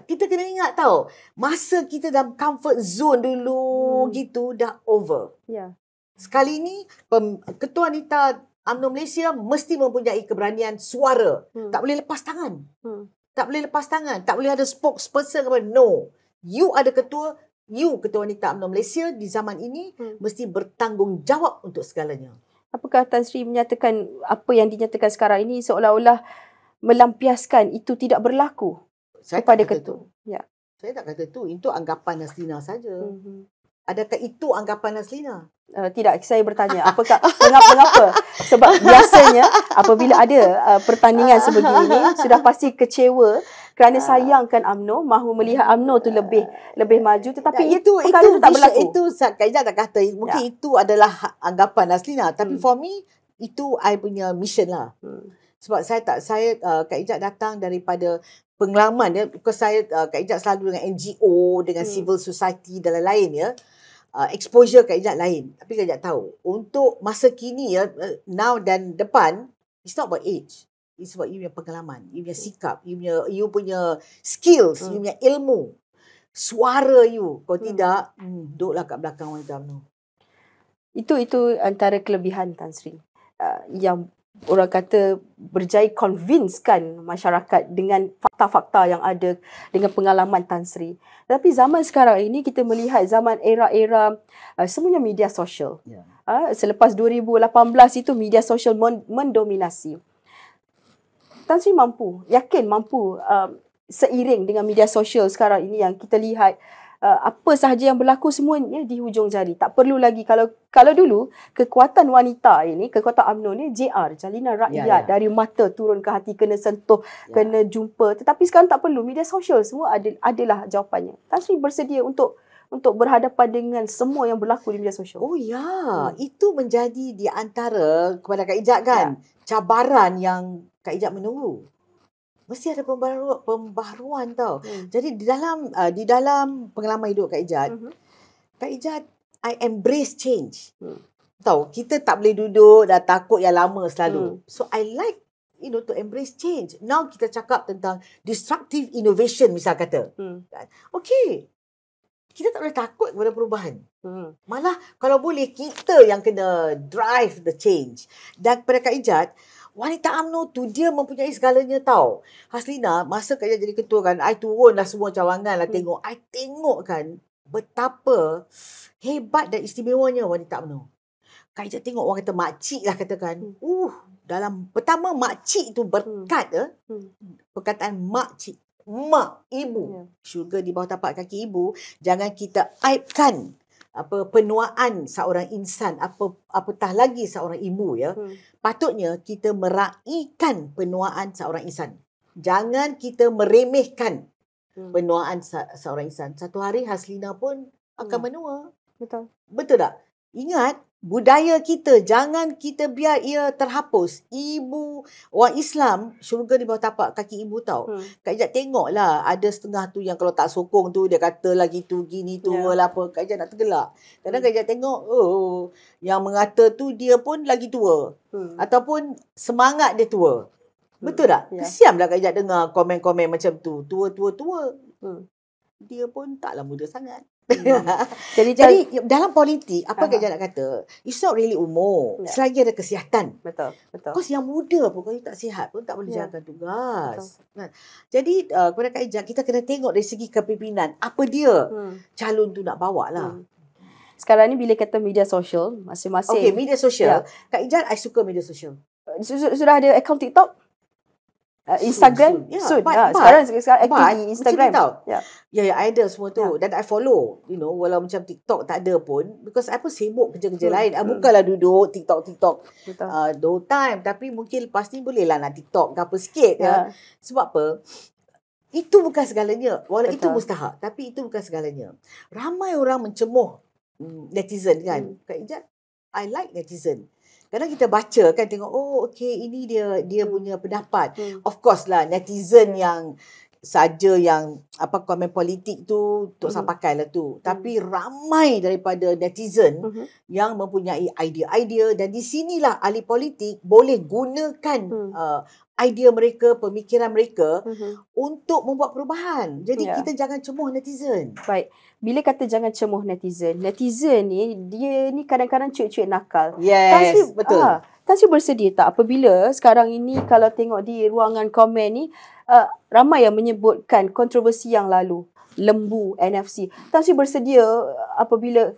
kita kena ingat tau masa kita dalam comfort zone dulu hmm. gitu dah over. Ya. Yeah. Sekali ni pem, ketua wanita UMNO Malaysia mesti mempunyai keberanian suara. Hmm. Tak boleh lepas tangan. Hmm. Tak boleh lepas tangan. Tak boleh ada spokesperson kepada no. You ada ketua, you ketua wanita UMNO Malaysia di zaman ini hmm. mesti bertanggungjawab untuk segalanya. Apakah Tan Sri menyatakan apa yang dinyatakan sekarang ini seolah-olah melampiaskan itu tidak berlaku? saya kepada ketua. Tu. Ya. Saya tak kata tu itu anggapan Naslina saja. Mm-hmm. Adakah itu anggapan Naslina? Uh, eh, tidak, saya bertanya apakah mengapa-mengapa sebab biasanya apabila ada uh, pertandingan ah. sebegini sudah pasti kecewa kerana ah. sayangkan Amno, mahu melihat Amno tu lebih eh. lebih maju tetapi ya, itu itu, tak berlaku. Itu saya tak kata mungkin ya. itu adalah anggapan Naslina tapi hmm. for me itu I punya mission lah. Hmm. Sebab saya tak saya uh, Kak Ijat datang daripada pengalaman ya because saya uh, Kak Ijat selalu dengan NGO dengan hmm. civil society dan lain-lain ya uh, exposure Kak Ijat lain tapi Kak Ijat tahu untuk masa kini ya uh, now dan depan it's not about age it's about you punya pengalaman you punya sikap you punya you punya skills hmm. you punya ilmu suara you kalau hmm. tidak hmm, duduklah kat belakang wanita itu itu antara kelebihan Tan Sri uh, yang orang kata berjaya convincekan masyarakat dengan fakta-fakta yang ada dengan pengalaman Tan Sri. Tapi zaman sekarang ini kita melihat zaman era-era uh, semuanya media sosial. Yeah. Uh, selepas 2018 itu media sosial men- mendominasi. Tan Sri mampu, yakin mampu uh, seiring dengan media sosial sekarang ini yang kita lihat Uh, apa sahaja yang berlaku semuanya eh, di hujung jari. Tak perlu lagi kalau kalau dulu kekuatan wanita ini, kekuatan UMNO ni JR, jalinan rakyat ya, ya. dari mata turun ke hati kena sentuh, ya. kena jumpa. Tetapi sekarang tak perlu media sosial semua ada adalah jawapannya. Tasri bersedia untuk untuk berhadapan dengan semua yang berlaku di media sosial. Oh ya, hmm. itu menjadi di antara kepada Kak Ijak kan. Ya. Cabaran yang Kak Ijak menunggu mesti ada pembaharuan pembaruan tau. Hmm. Jadi di dalam uh, di dalam pengalaman hidup Kak Ijat, mm-hmm. Kak Ijat I embrace change. Hmm. Tahu, kita tak boleh duduk dah takut yang lama selalu. Hmm. So I like you know to embrace change. Now kita cakap tentang disruptive innovation misal kata. Hmm. Kan? Okay. Kita tak boleh takut kepada perubahan. Hmm. Malah kalau boleh kita yang kena drive the change. Dan pada Kak Ijat, wanita UMNO tu dia mempunyai segalanya tau. Haslina, masa kerja jadi ketua kan, I turun lah semua cawangan lah hmm. tengok. I tengok kan betapa hebat dan istimewanya wanita UMNO. Kak Ija tengok orang kata makcik lah katakan. Hmm. Uh, dalam pertama makcik tu hmm. berkat hmm. eh. Hmm. Perkataan makcik. Mak, ibu. Yeah. Syurga di bawah tapak kaki ibu. Jangan kita aibkan apa penuaan seorang insan apa apatah lagi seorang ibu ya hmm. patutnya kita meraikan penuaan seorang insan jangan kita meremehkan hmm. penuaan seorang insan satu hari Haslina pun akan hmm. menua betul betul tak ingat budaya kita jangan kita biar ia terhapus ibu orang Islam syurga di bawah tapak kaki ibu tau hmm. Kak Ijat tengoklah ada setengah tu yang kalau tak sokong tu dia kata lagi tu gini tu yeah. lah apa Kak Ijat nak tergelak kadang hmm. Kak Ijat tengok oh, yang mengata tu dia pun lagi tua hmm. ataupun semangat dia tua hmm. betul tak? Yeah. kesianlah Kak Ijat dengar komen-komen macam tu tua-tua-tua hmm. dia pun taklah muda sangat jadi, jadi dalam politik apa uh-huh. yang nak kata it's not really umur yeah. selagi ada kesihatan betul betul kos yang muda pun kalau tak sihat pun tak boleh yeah. jalankan tugas betul. jadi uh, kepada Kak Ijah kita kena tengok dari segi kepimpinan apa dia hmm. calon tu nak bawa lah hmm. Sekarang ni bila kata media sosial, masing-masing. Okay, media sosial. Yeah. Kak Ijan, I suka media sosial. Sudah ada account TikTok? Uh, Instagram soon, soon. Yeah, soon. But, uh, sekarang sekarang Instagram tau. Yeah. yeah, yeah, idol semua tu yeah. I follow you know walau macam TikTok tak ada pun because I pun sibuk kerja-kerja ah, hmm. lain hmm. I bukanlah duduk TikTok TikTok ah uh, time tapi mungkin lepas ni boleh lah nak TikTok ke apa sikit ya. yeah. ya. sebab apa itu bukan segalanya walau itu mustahak tapi itu bukan segalanya ramai orang mencemuh mm, netizen kan hmm. Kak Ijat I like netizen kadang kita baca kan tengok oh okey ini dia dia punya pendapat hmm. of course lah netizen yang saja yang apa komen politik tu untuk mm-hmm. sampaikan lah tu mm tapi ramai daripada netizen mm-hmm. yang mempunyai idea-idea dan di sinilah ahli politik boleh gunakan mm. uh, idea mereka pemikiran mereka mm-hmm. untuk membuat perubahan jadi yeah. kita jangan cemuh netizen baik bila kata jangan cemuh netizen netizen ni dia ni kadang-kadang cuik-cuik nakal yes tapi, betul ah, Tansi bersedia tak apabila sekarang ini kalau tengok di ruangan komen ni uh, ramai yang menyebutkan kontroversi yang lalu lembu NFC. Tansi bersedia eh, apabila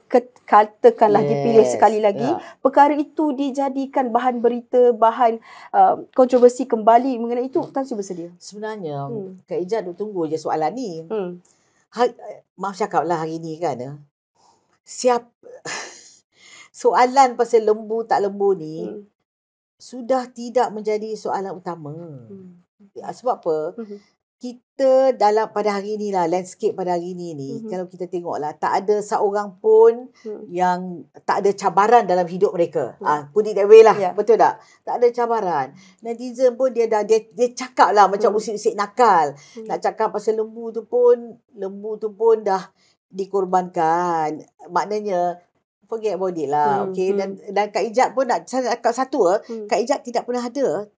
katakanlah yes. dipilih sekali lagi ya. perkara itu dijadikan bahan berita, bahan uh, kontroversi kembali mengenai itu Tansi bersedia. Sebenarnya hmm. Kak Ijaz tu tunggu je soalan ni. Hmm. Hari, maaf cakap lah hari ni kan. Siap soalan pasal lembu tak lembu ni hmm sudah tidak menjadi soalan utama. Hmm. Ya, sebab apa? Hmm. Kita dalam pada hari ini lah landscape pada hari ini ni hmm. kalau kita tengok lah, tak ada seorang pun hmm. yang tak ada cabaran dalam hidup mereka. Hmm. Ah put it that way lah. Yeah. Betul tak? Tak ada cabaran. Netizen pun dia dah dia dia cakaplah macam hmm. usik-usik nakal. Hmm. Nak cakap pasal lembu tu pun lembu tu pun dah dikorbankan. Maknanya forget about it lah. Hmm, okay. Dan, hmm. dan Kak Ijat pun nak, saya satu lah. Hmm. Kak Ijat tidak pernah ada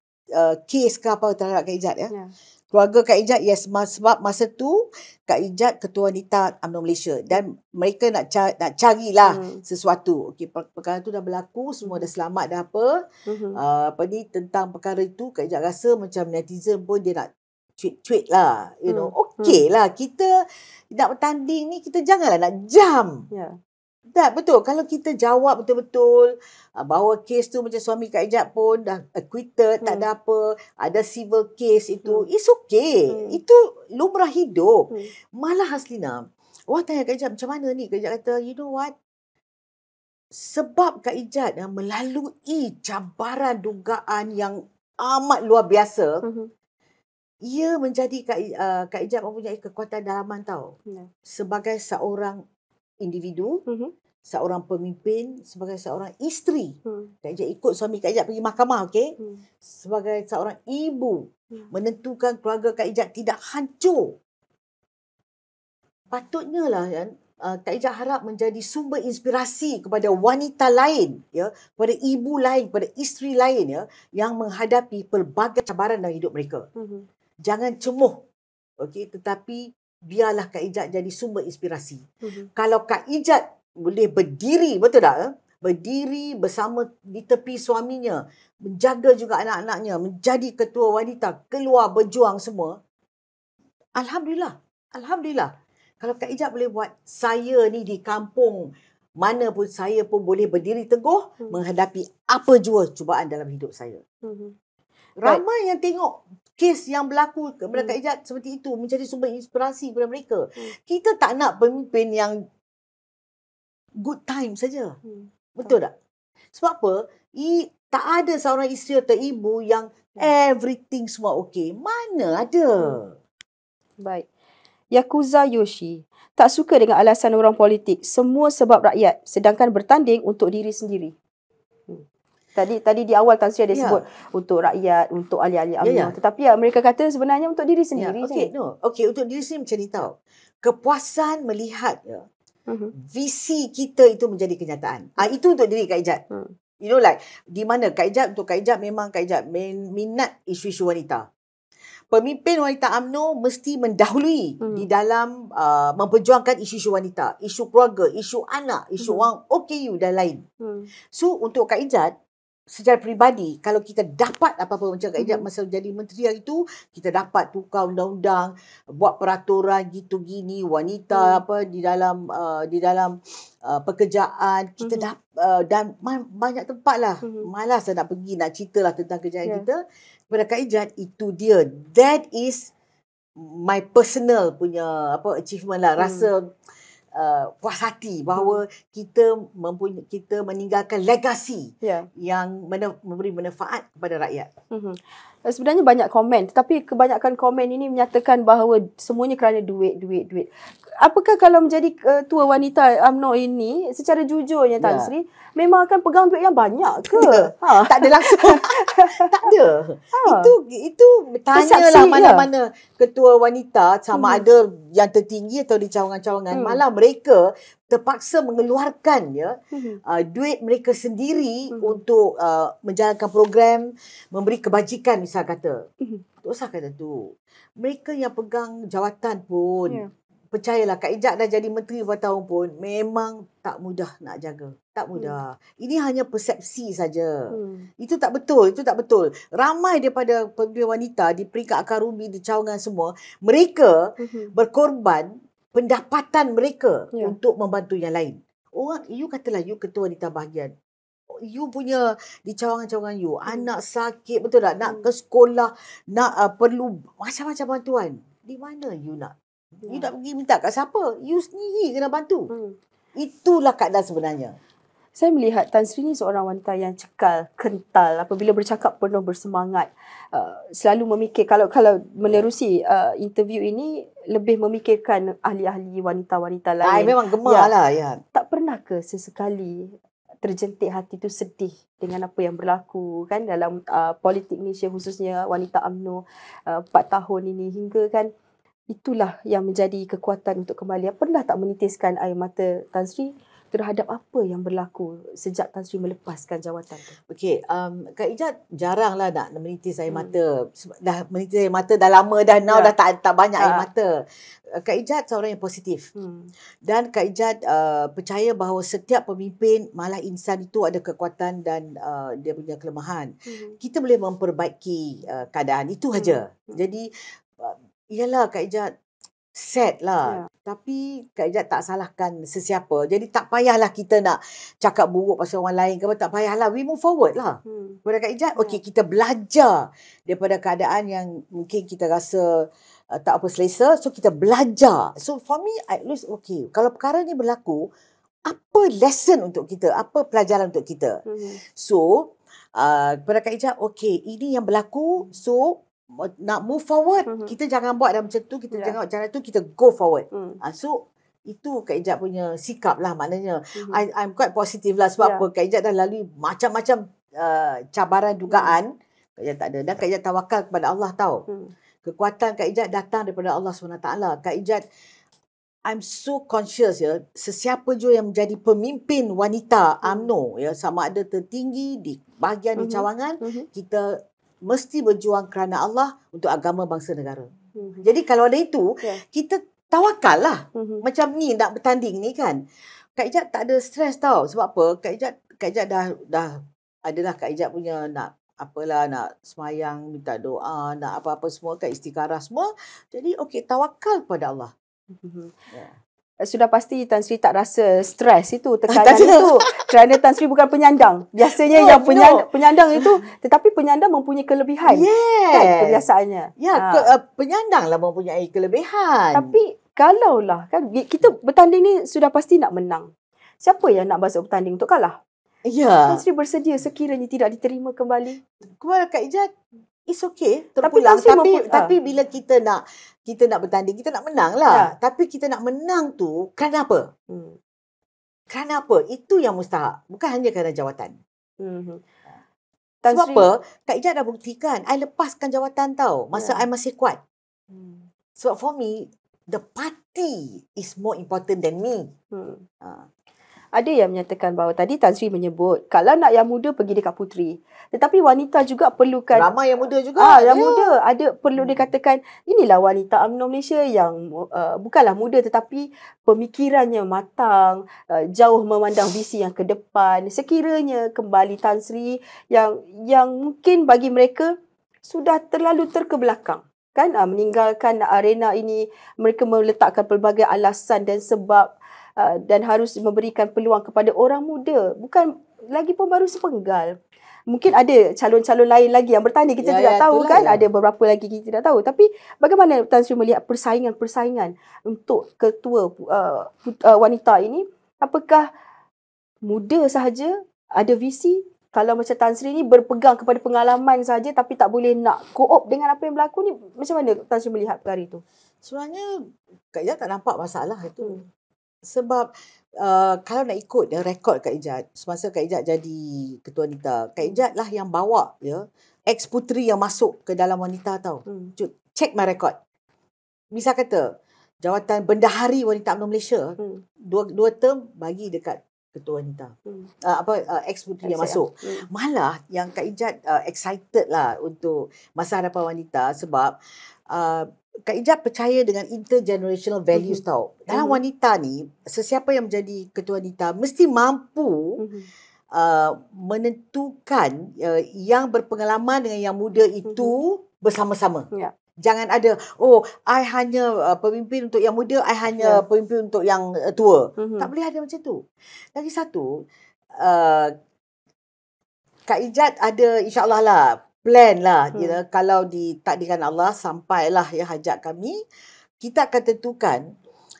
case uh, ke apa terhadap Kak Ijat. Ya. Yeah. Keluarga Kak Ijat, yes, mas, sebab masa tu Kak Ijat ketua wanita UMNO Malaysia. Dan mereka nak, car, nak carilah hmm. sesuatu. Okay, per- perkara tu dah berlaku, semua dah selamat dah apa. Hmm. Uh, apa ni, tentang perkara itu Kak Ijat rasa macam netizen pun dia nak cuit-cuit lah. You hmm. know, okay hmm. lah. Kita nak bertanding ni, kita janganlah nak jam. Yeah. Tak betul. Kalau kita jawab betul-betul bahawa kes tu macam suami Kak Ijab pun dah acquitted, hmm. tak ada hmm. apa, ada civil case itu, hmm. it's okay. Hmm. Itu lumrah hidup. Hmm. Malah Haslina, wah tanya Kak Ijab macam mana ni? Kak Ijab kata, you know what? Sebab Kak Ijab ya, melalui cabaran dugaan yang amat luar biasa, hmm. ia menjadi Kak, ah, Kak Ijab mempunyai kekuatan dalaman tau. Hmm. Sebagai seorang individu, uh-huh. seorang pemimpin, sebagai seorang isteri. Uh-huh. Kak Ejak ikut suami kajak pergi mahkamah, okey? Uh-huh. Hmm. Sebagai seorang ibu, uh-huh. menentukan keluarga kajak tidak hancur. Patutnya lah kan, Kak Ejak harap menjadi sumber inspirasi kepada wanita lain, ya, kepada ibu lain, kepada isteri lain ya, yang menghadapi pelbagai cabaran dalam hidup mereka. Uh-huh. Jangan cemuh. okay? tetapi biarlah Kak Ijat jadi sumber inspirasi. Mm-hmm. Kalau Kak Ijat boleh berdiri, betul tak? Berdiri bersama di tepi suaminya, menjaga juga anak-anaknya, menjadi ketua wanita, keluar berjuang semua. Alhamdulillah. Alhamdulillah. Kalau Kak Ijat boleh buat saya ni di kampung mana pun saya pun boleh berdiri teguh hmm. menghadapi apa jua cubaan dalam hidup saya. Hmm. Ramai right. yang tengok kes yang berlaku mereka hmm. ijat seperti itu menjadi sumber inspirasi kepada mereka. Hmm. Kita tak nak pemimpin yang good time saja. Hmm. Betul tak? Sebab apa? I, tak ada seorang isteri atau ibu yang hmm. everything semua okey. Mana ada? Hmm. Baik. Yakuza Yoshi tak suka dengan alasan orang politik. Semua sebab rakyat sedangkan bertanding untuk diri sendiri tadi tadi di awal Tan Sri ada ya. sebut untuk rakyat untuk ahli-ahli amnya ya. ya. tetapi ya, mereka kata sebenarnya untuk diri ya, sendiri ya. okay, no. Okay, untuk diri sendiri macam ni tau kepuasan melihat uh-huh. visi kita itu menjadi kenyataan ah itu untuk diri Kak Ijat hmm. you know like di mana Kak Ijat untuk Kak Ijat memang Kak Ijat minat isu-isu wanita Pemimpin wanita UMNO mesti mendahului hmm. di dalam uh, memperjuangkan isu-isu wanita, isu keluarga, isu anak, isu hmm. orang OKU dan lain. Hmm. So untuk Kak Ijat, secara peribadi kalau kita dapat apa-apa macam Kak Ijab mhm. masa jadi menteri hari tu kita dapat tukar undang-undang buat peraturan gitu gini wanita hmm. apa di dalam uh, di dalam uh, pekerjaan kita hmm. dah uh, dan banyak tempat lah hmm. malas lah nak pergi nak cerita lah tentang kerjaan yeah. kita kepada Kak Ijab itu dia that is my personal punya apa achievement lah hmm. rasa hmm uh, puas hati bahawa hmm. kita mempunyai kita meninggalkan legasi yeah. yang mana, memberi manfaat kepada rakyat. Mm-hmm. Eh, sebenarnya banyak komen tetapi kebanyakan komen ini menyatakan bahawa semuanya kerana duit duit duit apakah kalau menjadi uh, tua wanita UMNO ini secara jujurnya Tan ya. memang akan pegang duit yang banyak ke ya. ha. tak ada langsung tak ada ha. itu itu tanyalah mana-mana ya. ketua wanita sama hmm. ada yang tertinggi atau di cawangan-cawangan hmm. malah mereka terpaksa mengeluarkan ya mm-hmm. uh, duit mereka sendiri uh-huh. untuk uh, menjalankan program memberi kebajikan misal kata. Mm-hmm. Uh-huh. Dosa kata tu. Mereka yang pegang jawatan pun yeah. percayalah Kak Ijak dah jadi menteri beberapa tahun pun memang tak mudah nak jaga. Tak mm. mudah. uh Ini hanya persepsi saja. uh Itu tak betul, itu tak betul. Ramai daripada pegawai wanita di peringkat akar rumbi di cawangan semua, mereka uh-huh. berkorban pendapatan mereka ya. untuk membantu yang lain. Orang, oh, you katalah you ketua wanita bahagian. Oh, you punya di cawangan-cawangan you, hmm. anak sakit, betul tak? Nak hmm. ke sekolah, nak uh, perlu macam-macam bantuan. Di mana you nak? Ya. You nak pergi minta kat siapa? You sendiri kena bantu. Hmm. Itulah keadaan sebenarnya saya melihat Tan Sri ni seorang wanita yang cekal, kental, apabila bercakap penuh bersemangat, uh, selalu memikir kalau kalau menerusi uh, interview ini lebih memikirkan ahli-ahli wanita-wanita lain. Ay, memang gemar ya, lah ya. Tak pernah ke sesekali terjentik hati tu sedih dengan apa yang berlaku kan dalam uh, politik Malaysia khususnya wanita UMNO uh, 4 tahun ini hingga kan itulah yang menjadi kekuatan untuk kembali. Pernah tak menitiskan air mata Tan Sri? terhadap apa yang berlaku sejak Tan Sri melepaskan jawatan tu? Okey, um, Kak Ijat jaranglah nak meniti saya hmm. mata. Hmm. Dah meniti saya mata dah lama dah, now ya. dah tak, tak banyak ya. air mata. Uh, Kak Ijat seorang yang positif. Hmm. Dan Kak Ijat uh, percaya bahawa setiap pemimpin, malah insan itu ada kekuatan dan uh, dia punya kelemahan. Hmm. Kita boleh memperbaiki uh, keadaan, itu saja. Hmm. hmm. Jadi, uh, ialah Kak Ijat, sad lah. Yeah. Tapi Kak Ijat tak salahkan sesiapa. Jadi tak payahlah kita nak cakap buruk pasal orang lain ke apa. Tak payahlah. We move forward lah. Hmm. Kepada Kak Ijat, yeah. okay kita belajar daripada keadaan yang mungkin kita rasa uh, tak apa selesa. So kita belajar. So for me, at least okay. Kalau perkara ni berlaku, apa lesson untuk kita? Apa pelajaran untuk kita? Hmm. So, uh, kepada Kak Ijat, okay ini yang berlaku. So, nak move forward mm-hmm. kita jangan buat dalam macam tu kita yeah. jangan buat jalan tu kita go forward mm. ha, so itu Kak Ijat punya sikap lah maknanya mm-hmm. I, I'm quite positive lah sebab yeah. apa Kak Ijat dah lalui macam-macam uh, cabaran dugaan mm. Kak Ijat tak ada dan Kak Ijat tawakal kepada Allah tau mm. kekuatan Kak Ijat datang daripada Allah SWT Kak Ijat I'm so conscious ya sesiapa juga yang menjadi pemimpin wanita hmm. UMNO ya sama ada tertinggi di bahagian mm-hmm. di mhm. cawangan mm-hmm. kita mesti berjuang kerana Allah untuk agama bangsa negara. hmm Jadi kalau ada itu, yeah. kita tawakal lah. hmm Macam ni nak bertanding ni kan. Kak Ijat tak ada stres tau. Sebab apa? Kak Ijat, Kak Ijat dah, dah adalah Kak Ijat punya nak apalah nak semayang, minta doa, nak apa-apa semua, kan istikharah semua. Jadi okey, tawakal pada Allah. hmm Yeah. Eh, sudah pasti Tan Sri tak rasa stres itu tekanan ah, itu kerana Tan Sri bukan penyandang biasanya no, yang penyandang, no. penyandang itu tetapi penyandang mempunyai kelebihan kan yes. kan kebiasaannya ya ha. ke, uh, eh, penyandanglah mempunyai kelebihan tapi kalaulah kan kita bertanding ni sudah pasti nak menang siapa yang nak masuk bertanding untuk kalah ya Tan Sri bersedia sekiranya tidak diterima kembali kepada Kak Ijat it's okay terpulang tapi tapi, mempul- tapi ah. bila kita nak kita nak bertanding kita nak menang lah ya. tapi kita nak menang tu kerana apa? hmm. apa? itu yang mustahak bukan hanya kerana jawatan hmm. sebab Sri. apa Kak Ijat dah buktikan I lepaskan jawatan tau masa ya. I masih kuat hmm. sebab for me the party is more important than me hmm. uh ada yang menyatakan bahawa tadi Tan menyebut kalau nak yang muda pergi dekat Putri Tetapi wanita juga perlukan ramai yang muda juga. Ah, yang ya. muda ada perlu dikatakan inilah wanita UMNO Malaysia yang uh, bukanlah muda tetapi pemikirannya matang, uh, jauh memandang visi yang ke depan. Sekiranya kembali Tan yang yang mungkin bagi mereka sudah terlalu terkebelakang kan uh, meninggalkan arena ini mereka meletakkan pelbagai alasan dan sebab Uh, dan harus memberikan peluang kepada orang muda bukan lagi pun baru sepenggal mungkin ada calon-calon lain lagi yang bertanya kita ya, tidak ya, tahu kan ya. ada beberapa lagi kita tidak tahu tapi bagaimana Tan Sri melihat persaingan-persaingan untuk ketua uh, uh, wanita ini apakah muda sahaja ada visi kalau macam Tan Sri ni berpegang kepada pengalaman saja tapi tak boleh nak koop dengan apa yang berlaku ni macam mana Tan Sri melihat perkara itu sebenarnya kaya tak nampak masalah itu hmm. Sebab uh, kalau nak ikut dia rekod Kak Ijat, semasa Kak Ijat jadi ketua wanita, Kak hmm. Ijat lah yang bawa ya ex puteri yang masuk ke dalam wanita tau. Hmm. Check my record. Misal kata jawatan bendahari wanita UMNO Malaysia hmm. dua dua term bagi dekat ketua wanita. Hmm. Uh, apa uh, ex putri yang masuk. Hmm. Malah yang Kak Ijat uh, excited lah untuk masa hadapan wanita sebab uh, Kak Ijab percaya dengan intergenerational values mm-hmm. tau. Dalam mm-hmm. wanita ni, sesiapa yang menjadi ketua wanita mesti mampu mm-hmm. uh, menentukan uh, yang berpengalaman dengan yang muda itu mm-hmm. bersama-sama. Yeah. Jangan ada, oh, I hanya uh, pemimpin untuk yang muda, I hanya yeah. pemimpin untuk yang uh, tua. Mm-hmm. Tak boleh ada macam tu. Lagi satu, uh, Kak Ijat ada insyaAllah lah plan lah hmm. you know, kalau ditakdirkan Allah sampailah ya hajat kami kita akan tentukan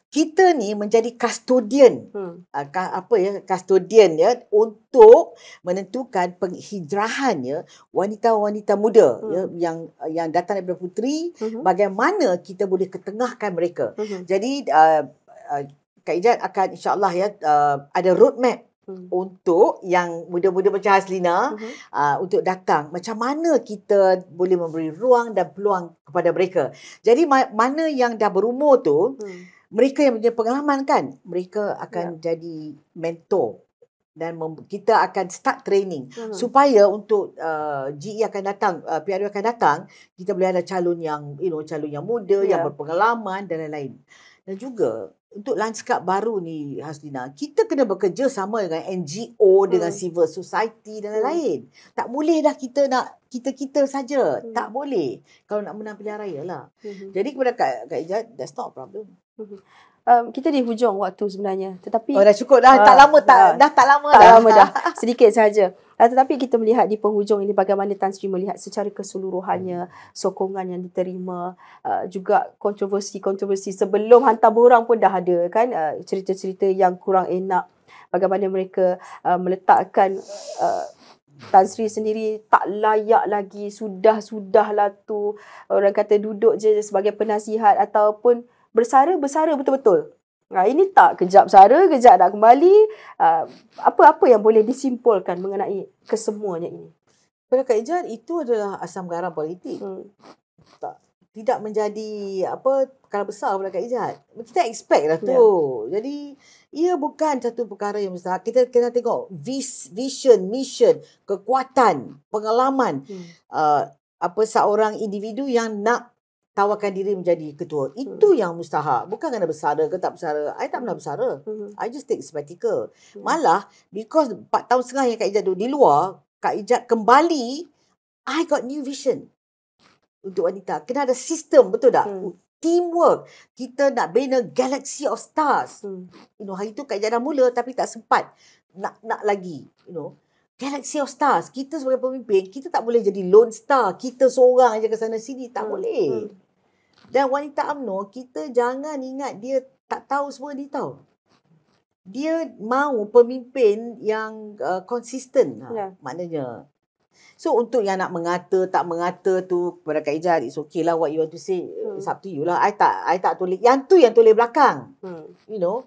kita ni menjadi custodian hmm. Ah, apa ya custodian ya untuk menentukan penghijrahan ya wanita-wanita muda hmm. ya yang yang datang daripada puteri hmm. bagaimana kita boleh ketengahkan mereka hmm. jadi uh, uh, Kak Ijat akan insyaAllah ya uh, ada roadmap Hmm. Untuk yang muda-muda macam Haslina hmm. uh, Untuk datang Macam mana kita boleh memberi ruang dan peluang kepada mereka Jadi ma- mana yang dah berumur tu hmm. Mereka yang punya pengalaman kan Mereka akan yeah. jadi mentor Dan kita akan start training hmm. Supaya untuk uh, ah, GE akan datang uh, ah, PRU akan datang Kita boleh ada calon yang you know, Calon yang muda yeah. Yang ya. berpengalaman dan lain-lain Dan juga untuk lanskap baru ni Hasdina kita kena bekerja sama dengan NGO hmm. dengan civil society dan hmm. lain-lain tak boleh dah kita nak kita-kita saja hmm. tak boleh kalau nak menang pilihan raya lah hmm. jadi kepada Kak, Kak Ijaz that's not a problem hmm. Um, kita di hujung waktu sebenarnya tetapi oh dah cukup dah uh, tak ah, lama tak dah, tak lama tak dah. lama dah sedikit saja Ah, tetapi kita melihat di penghujung ini bagaimana Tan Sri melihat secara keseluruhannya sokongan yang diterima uh, juga kontroversi-kontroversi sebelum hantar borang pun dah ada kan uh, cerita-cerita yang kurang enak bagaimana mereka uh, meletakkan uh, Tan Sri sendiri tak layak lagi sudah-sudahlah tu orang kata duduk je sebagai penasihat ataupun bersara-bersara betul-betul Ha, ini tak kejap sara, kejap dah kembali. Ah, apa-apa ha, yang boleh disimpulkan mengenai kesemuanya ini? Pada Kak Ijan, itu adalah asam garam politik. Hmm. Tak tidak menjadi apa perkara besar pada Kak Ijat. Kita expect lah tu. Ya. Jadi ia bukan satu perkara yang besar. Kita kena tengok vis, vision, mission, kekuatan, pengalaman hmm. uh, apa seorang individu yang nak tawarkan diri menjadi ketua. Hmm. Itu hmm. yang mustahak. Bukan kena bersara ke tak bersara. I tak pernah hmm. bersara. Hmm. I just take sabbatical. Hmm. Malah because 4 tahun setengah yang Kak Ijat duduk di luar, Kak Ijat kembali, I got new vision untuk wanita. Kena ada sistem, betul tak? Hmm. Teamwork. Kita nak bina galaxy of stars. Hmm. You know, hari tu Kak Ijat dah mula tapi tak sempat nak nak lagi. You know, Galaxy of Stars. Kita sebagai pemimpin, kita tak boleh jadi lone star. Kita seorang aja ke sana sini. Tak hmm. boleh. Hmm. Dan wanita UMNO, kita jangan ingat dia tak tahu semua dia tahu. Dia mahu pemimpin yang uh, konsisten. Lah, ha, yeah. Maknanya. So untuk yang nak mengata, tak mengata tu kepada Kak Ijah, it's okay lah what you want to say. Hmm. It's up to you lah. I tak, I tak tulis. Yang tu yang tulis belakang. Hmm. You know.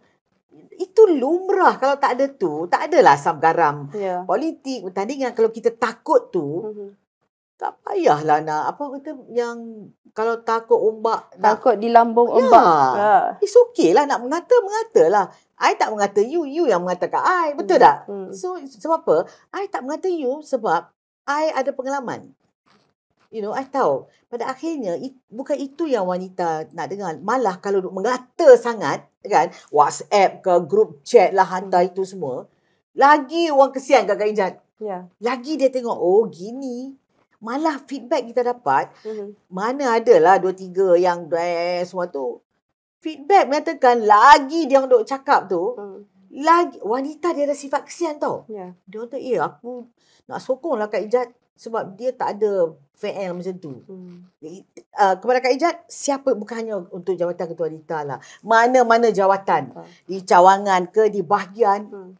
Itu lumrah kalau tak ada tu. Tak adalah asam garam. Yeah. Politik, pertandingan. Kalau kita takut tu, mm-hmm tak payahlah nak apa kata yang kalau takut ombak takut nak, lambung ya. ombak ya. ha. it's okay lah nak mengata mengata lah. I tak mengata you you yang mengatakan I hmm, betul hmm. tak hmm. so sebab apa I tak mengata you sebab I ada pengalaman you know I tahu pada akhirnya it, bukan itu yang wanita nak dengar malah kalau duk mengata sangat kan whatsapp ke group chat lah hantar hmm. itu semua lagi orang kesian kakak Ijat Ya. Lagi dia tengok, oh gini malah feedback kita dapat mm-hmm. mana adalah dua tiga yang eh, semua tu feedback mengatakan lagi dia orang duk cakap tu mm. lagi wanita dia ada sifat kesian tau yeah. dia kata ya eh, aku nak sokong lah Kak Ijat sebab dia tak ada fair yang macam tu mm. uh, kepada Kak Ijat siapa bukan hanya untuk jawatan ketua wanita lah mana-mana jawatan mm. di cawangan ke di bahagian mm.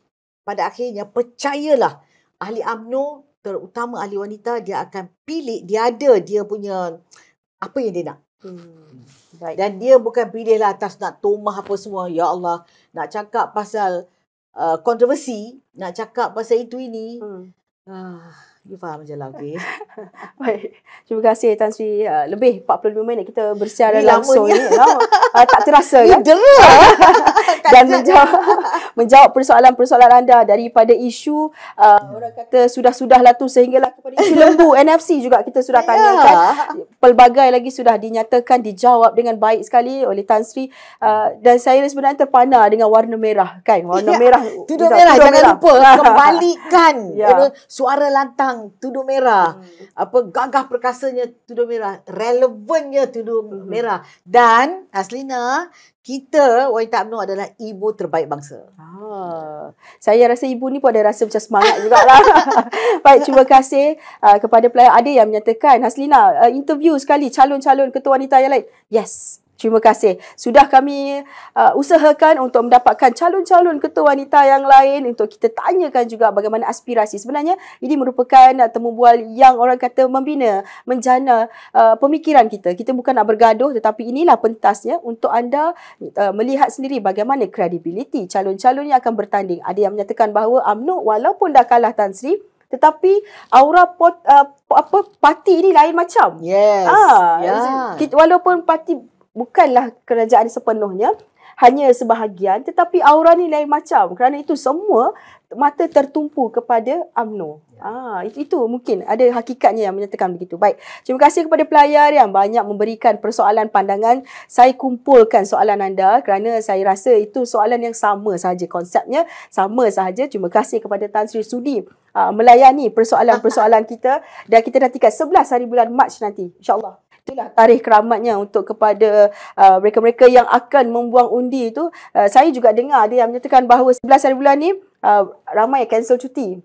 pada akhirnya percayalah ahli UMNO terutama ahli wanita dia akan pilih dia ada dia punya apa yang dia nak hmm. Baik. dan dia bukan pilih lah atas nak tomah apa semua ya Allah nak cakap pasal uh, kontroversi nak cakap pasal itu ini hmm. ah. You faham je lah, okay. Baik. Terima kasih Tan Sri. Uh, lebih 45 minit kita bersiaran langsung. Ni, uh, ah, tak terasa kan? Dera. Dan menjawab, menjawab persoalan-persoalan anda daripada isu uh, orang kata sudah-sudahlah sudah tu sehinggalah kepada isu lembu. NFC juga kita sudah ya. tanyakan. Pelbagai lagi sudah dinyatakan, dijawab dengan baik sekali oleh Tan Sri. Uh, dan saya sebenarnya terpana dengan warna merah kan? Warna ya. merah. Tudung merah. Jangan lupa. Kembalikan ya. suara lantang tentang tudung merah. Hmm. Apa gagah perkasanya tudung merah, relevannya tudung hmm. merah. Dan Aslina, kita wanita UMNO adalah ibu terbaik bangsa. Ha. Saya rasa ibu ni pun ada rasa macam semangat lah. Baik, cuba kasih uh, kepada pelayan ada yang menyatakan Aslina uh, interview sekali calon-calon ketua wanita yang lain. Yes. Terima kasih. Sudah kami uh, usahakan untuk mendapatkan calon-calon ketua wanita yang lain untuk kita tanyakan juga bagaimana aspirasi. Sebenarnya ini merupakan uh, temu bual yang orang kata membina, menjana uh, pemikiran kita. Kita bukan nak bergaduh tetapi inilah pentasnya untuk anda uh, melihat sendiri bagaimana kredibiliti calon-calon yang akan bertanding. Ada yang menyatakan bahawa UMNO walaupun dah kalah Tan Sri tetapi aura pot, uh, apa parti ini lain macam. Yes. Ah, yeah. Walaupun parti bukanlah kerajaan sepenuhnya hanya sebahagian tetapi aura ni lain macam kerana itu semua mata tertumpu kepada amno. Ya. Ah itu, itu mungkin ada hakikatnya yang menyatakan begitu. Baik. Terima kasih kepada pelayar yang banyak memberikan persoalan pandangan. Saya kumpulkan soalan anda kerana saya rasa itu soalan yang sama sahaja konsepnya, sama sahaja. Terima kasih kepada Tan Sri Sudi ah, melayani persoalan-persoalan kita dan kita nantikan 11 hari bulan Mac nanti. Insya-Allah itulah tarikh keramatnya untuk kepada uh, mereka-mereka yang akan membuang undi itu. Uh, saya juga dengar dia menyatakan bahawa 11 hari bulan ni uh, ramai yang cancel cuti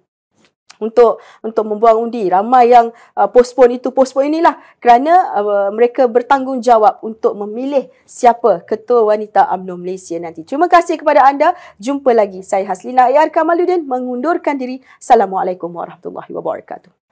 untuk untuk membuang undi. Ramai yang uh, postpone itu, postpone inilah kerana uh, mereka bertanggungjawab untuk memilih siapa ketua wanita UMNO Malaysia nanti. Terima kasih kepada anda. Jumpa lagi. Saya Haslina Ayar Kamaludin mengundurkan diri. Assalamualaikum warahmatullahi wabarakatuh.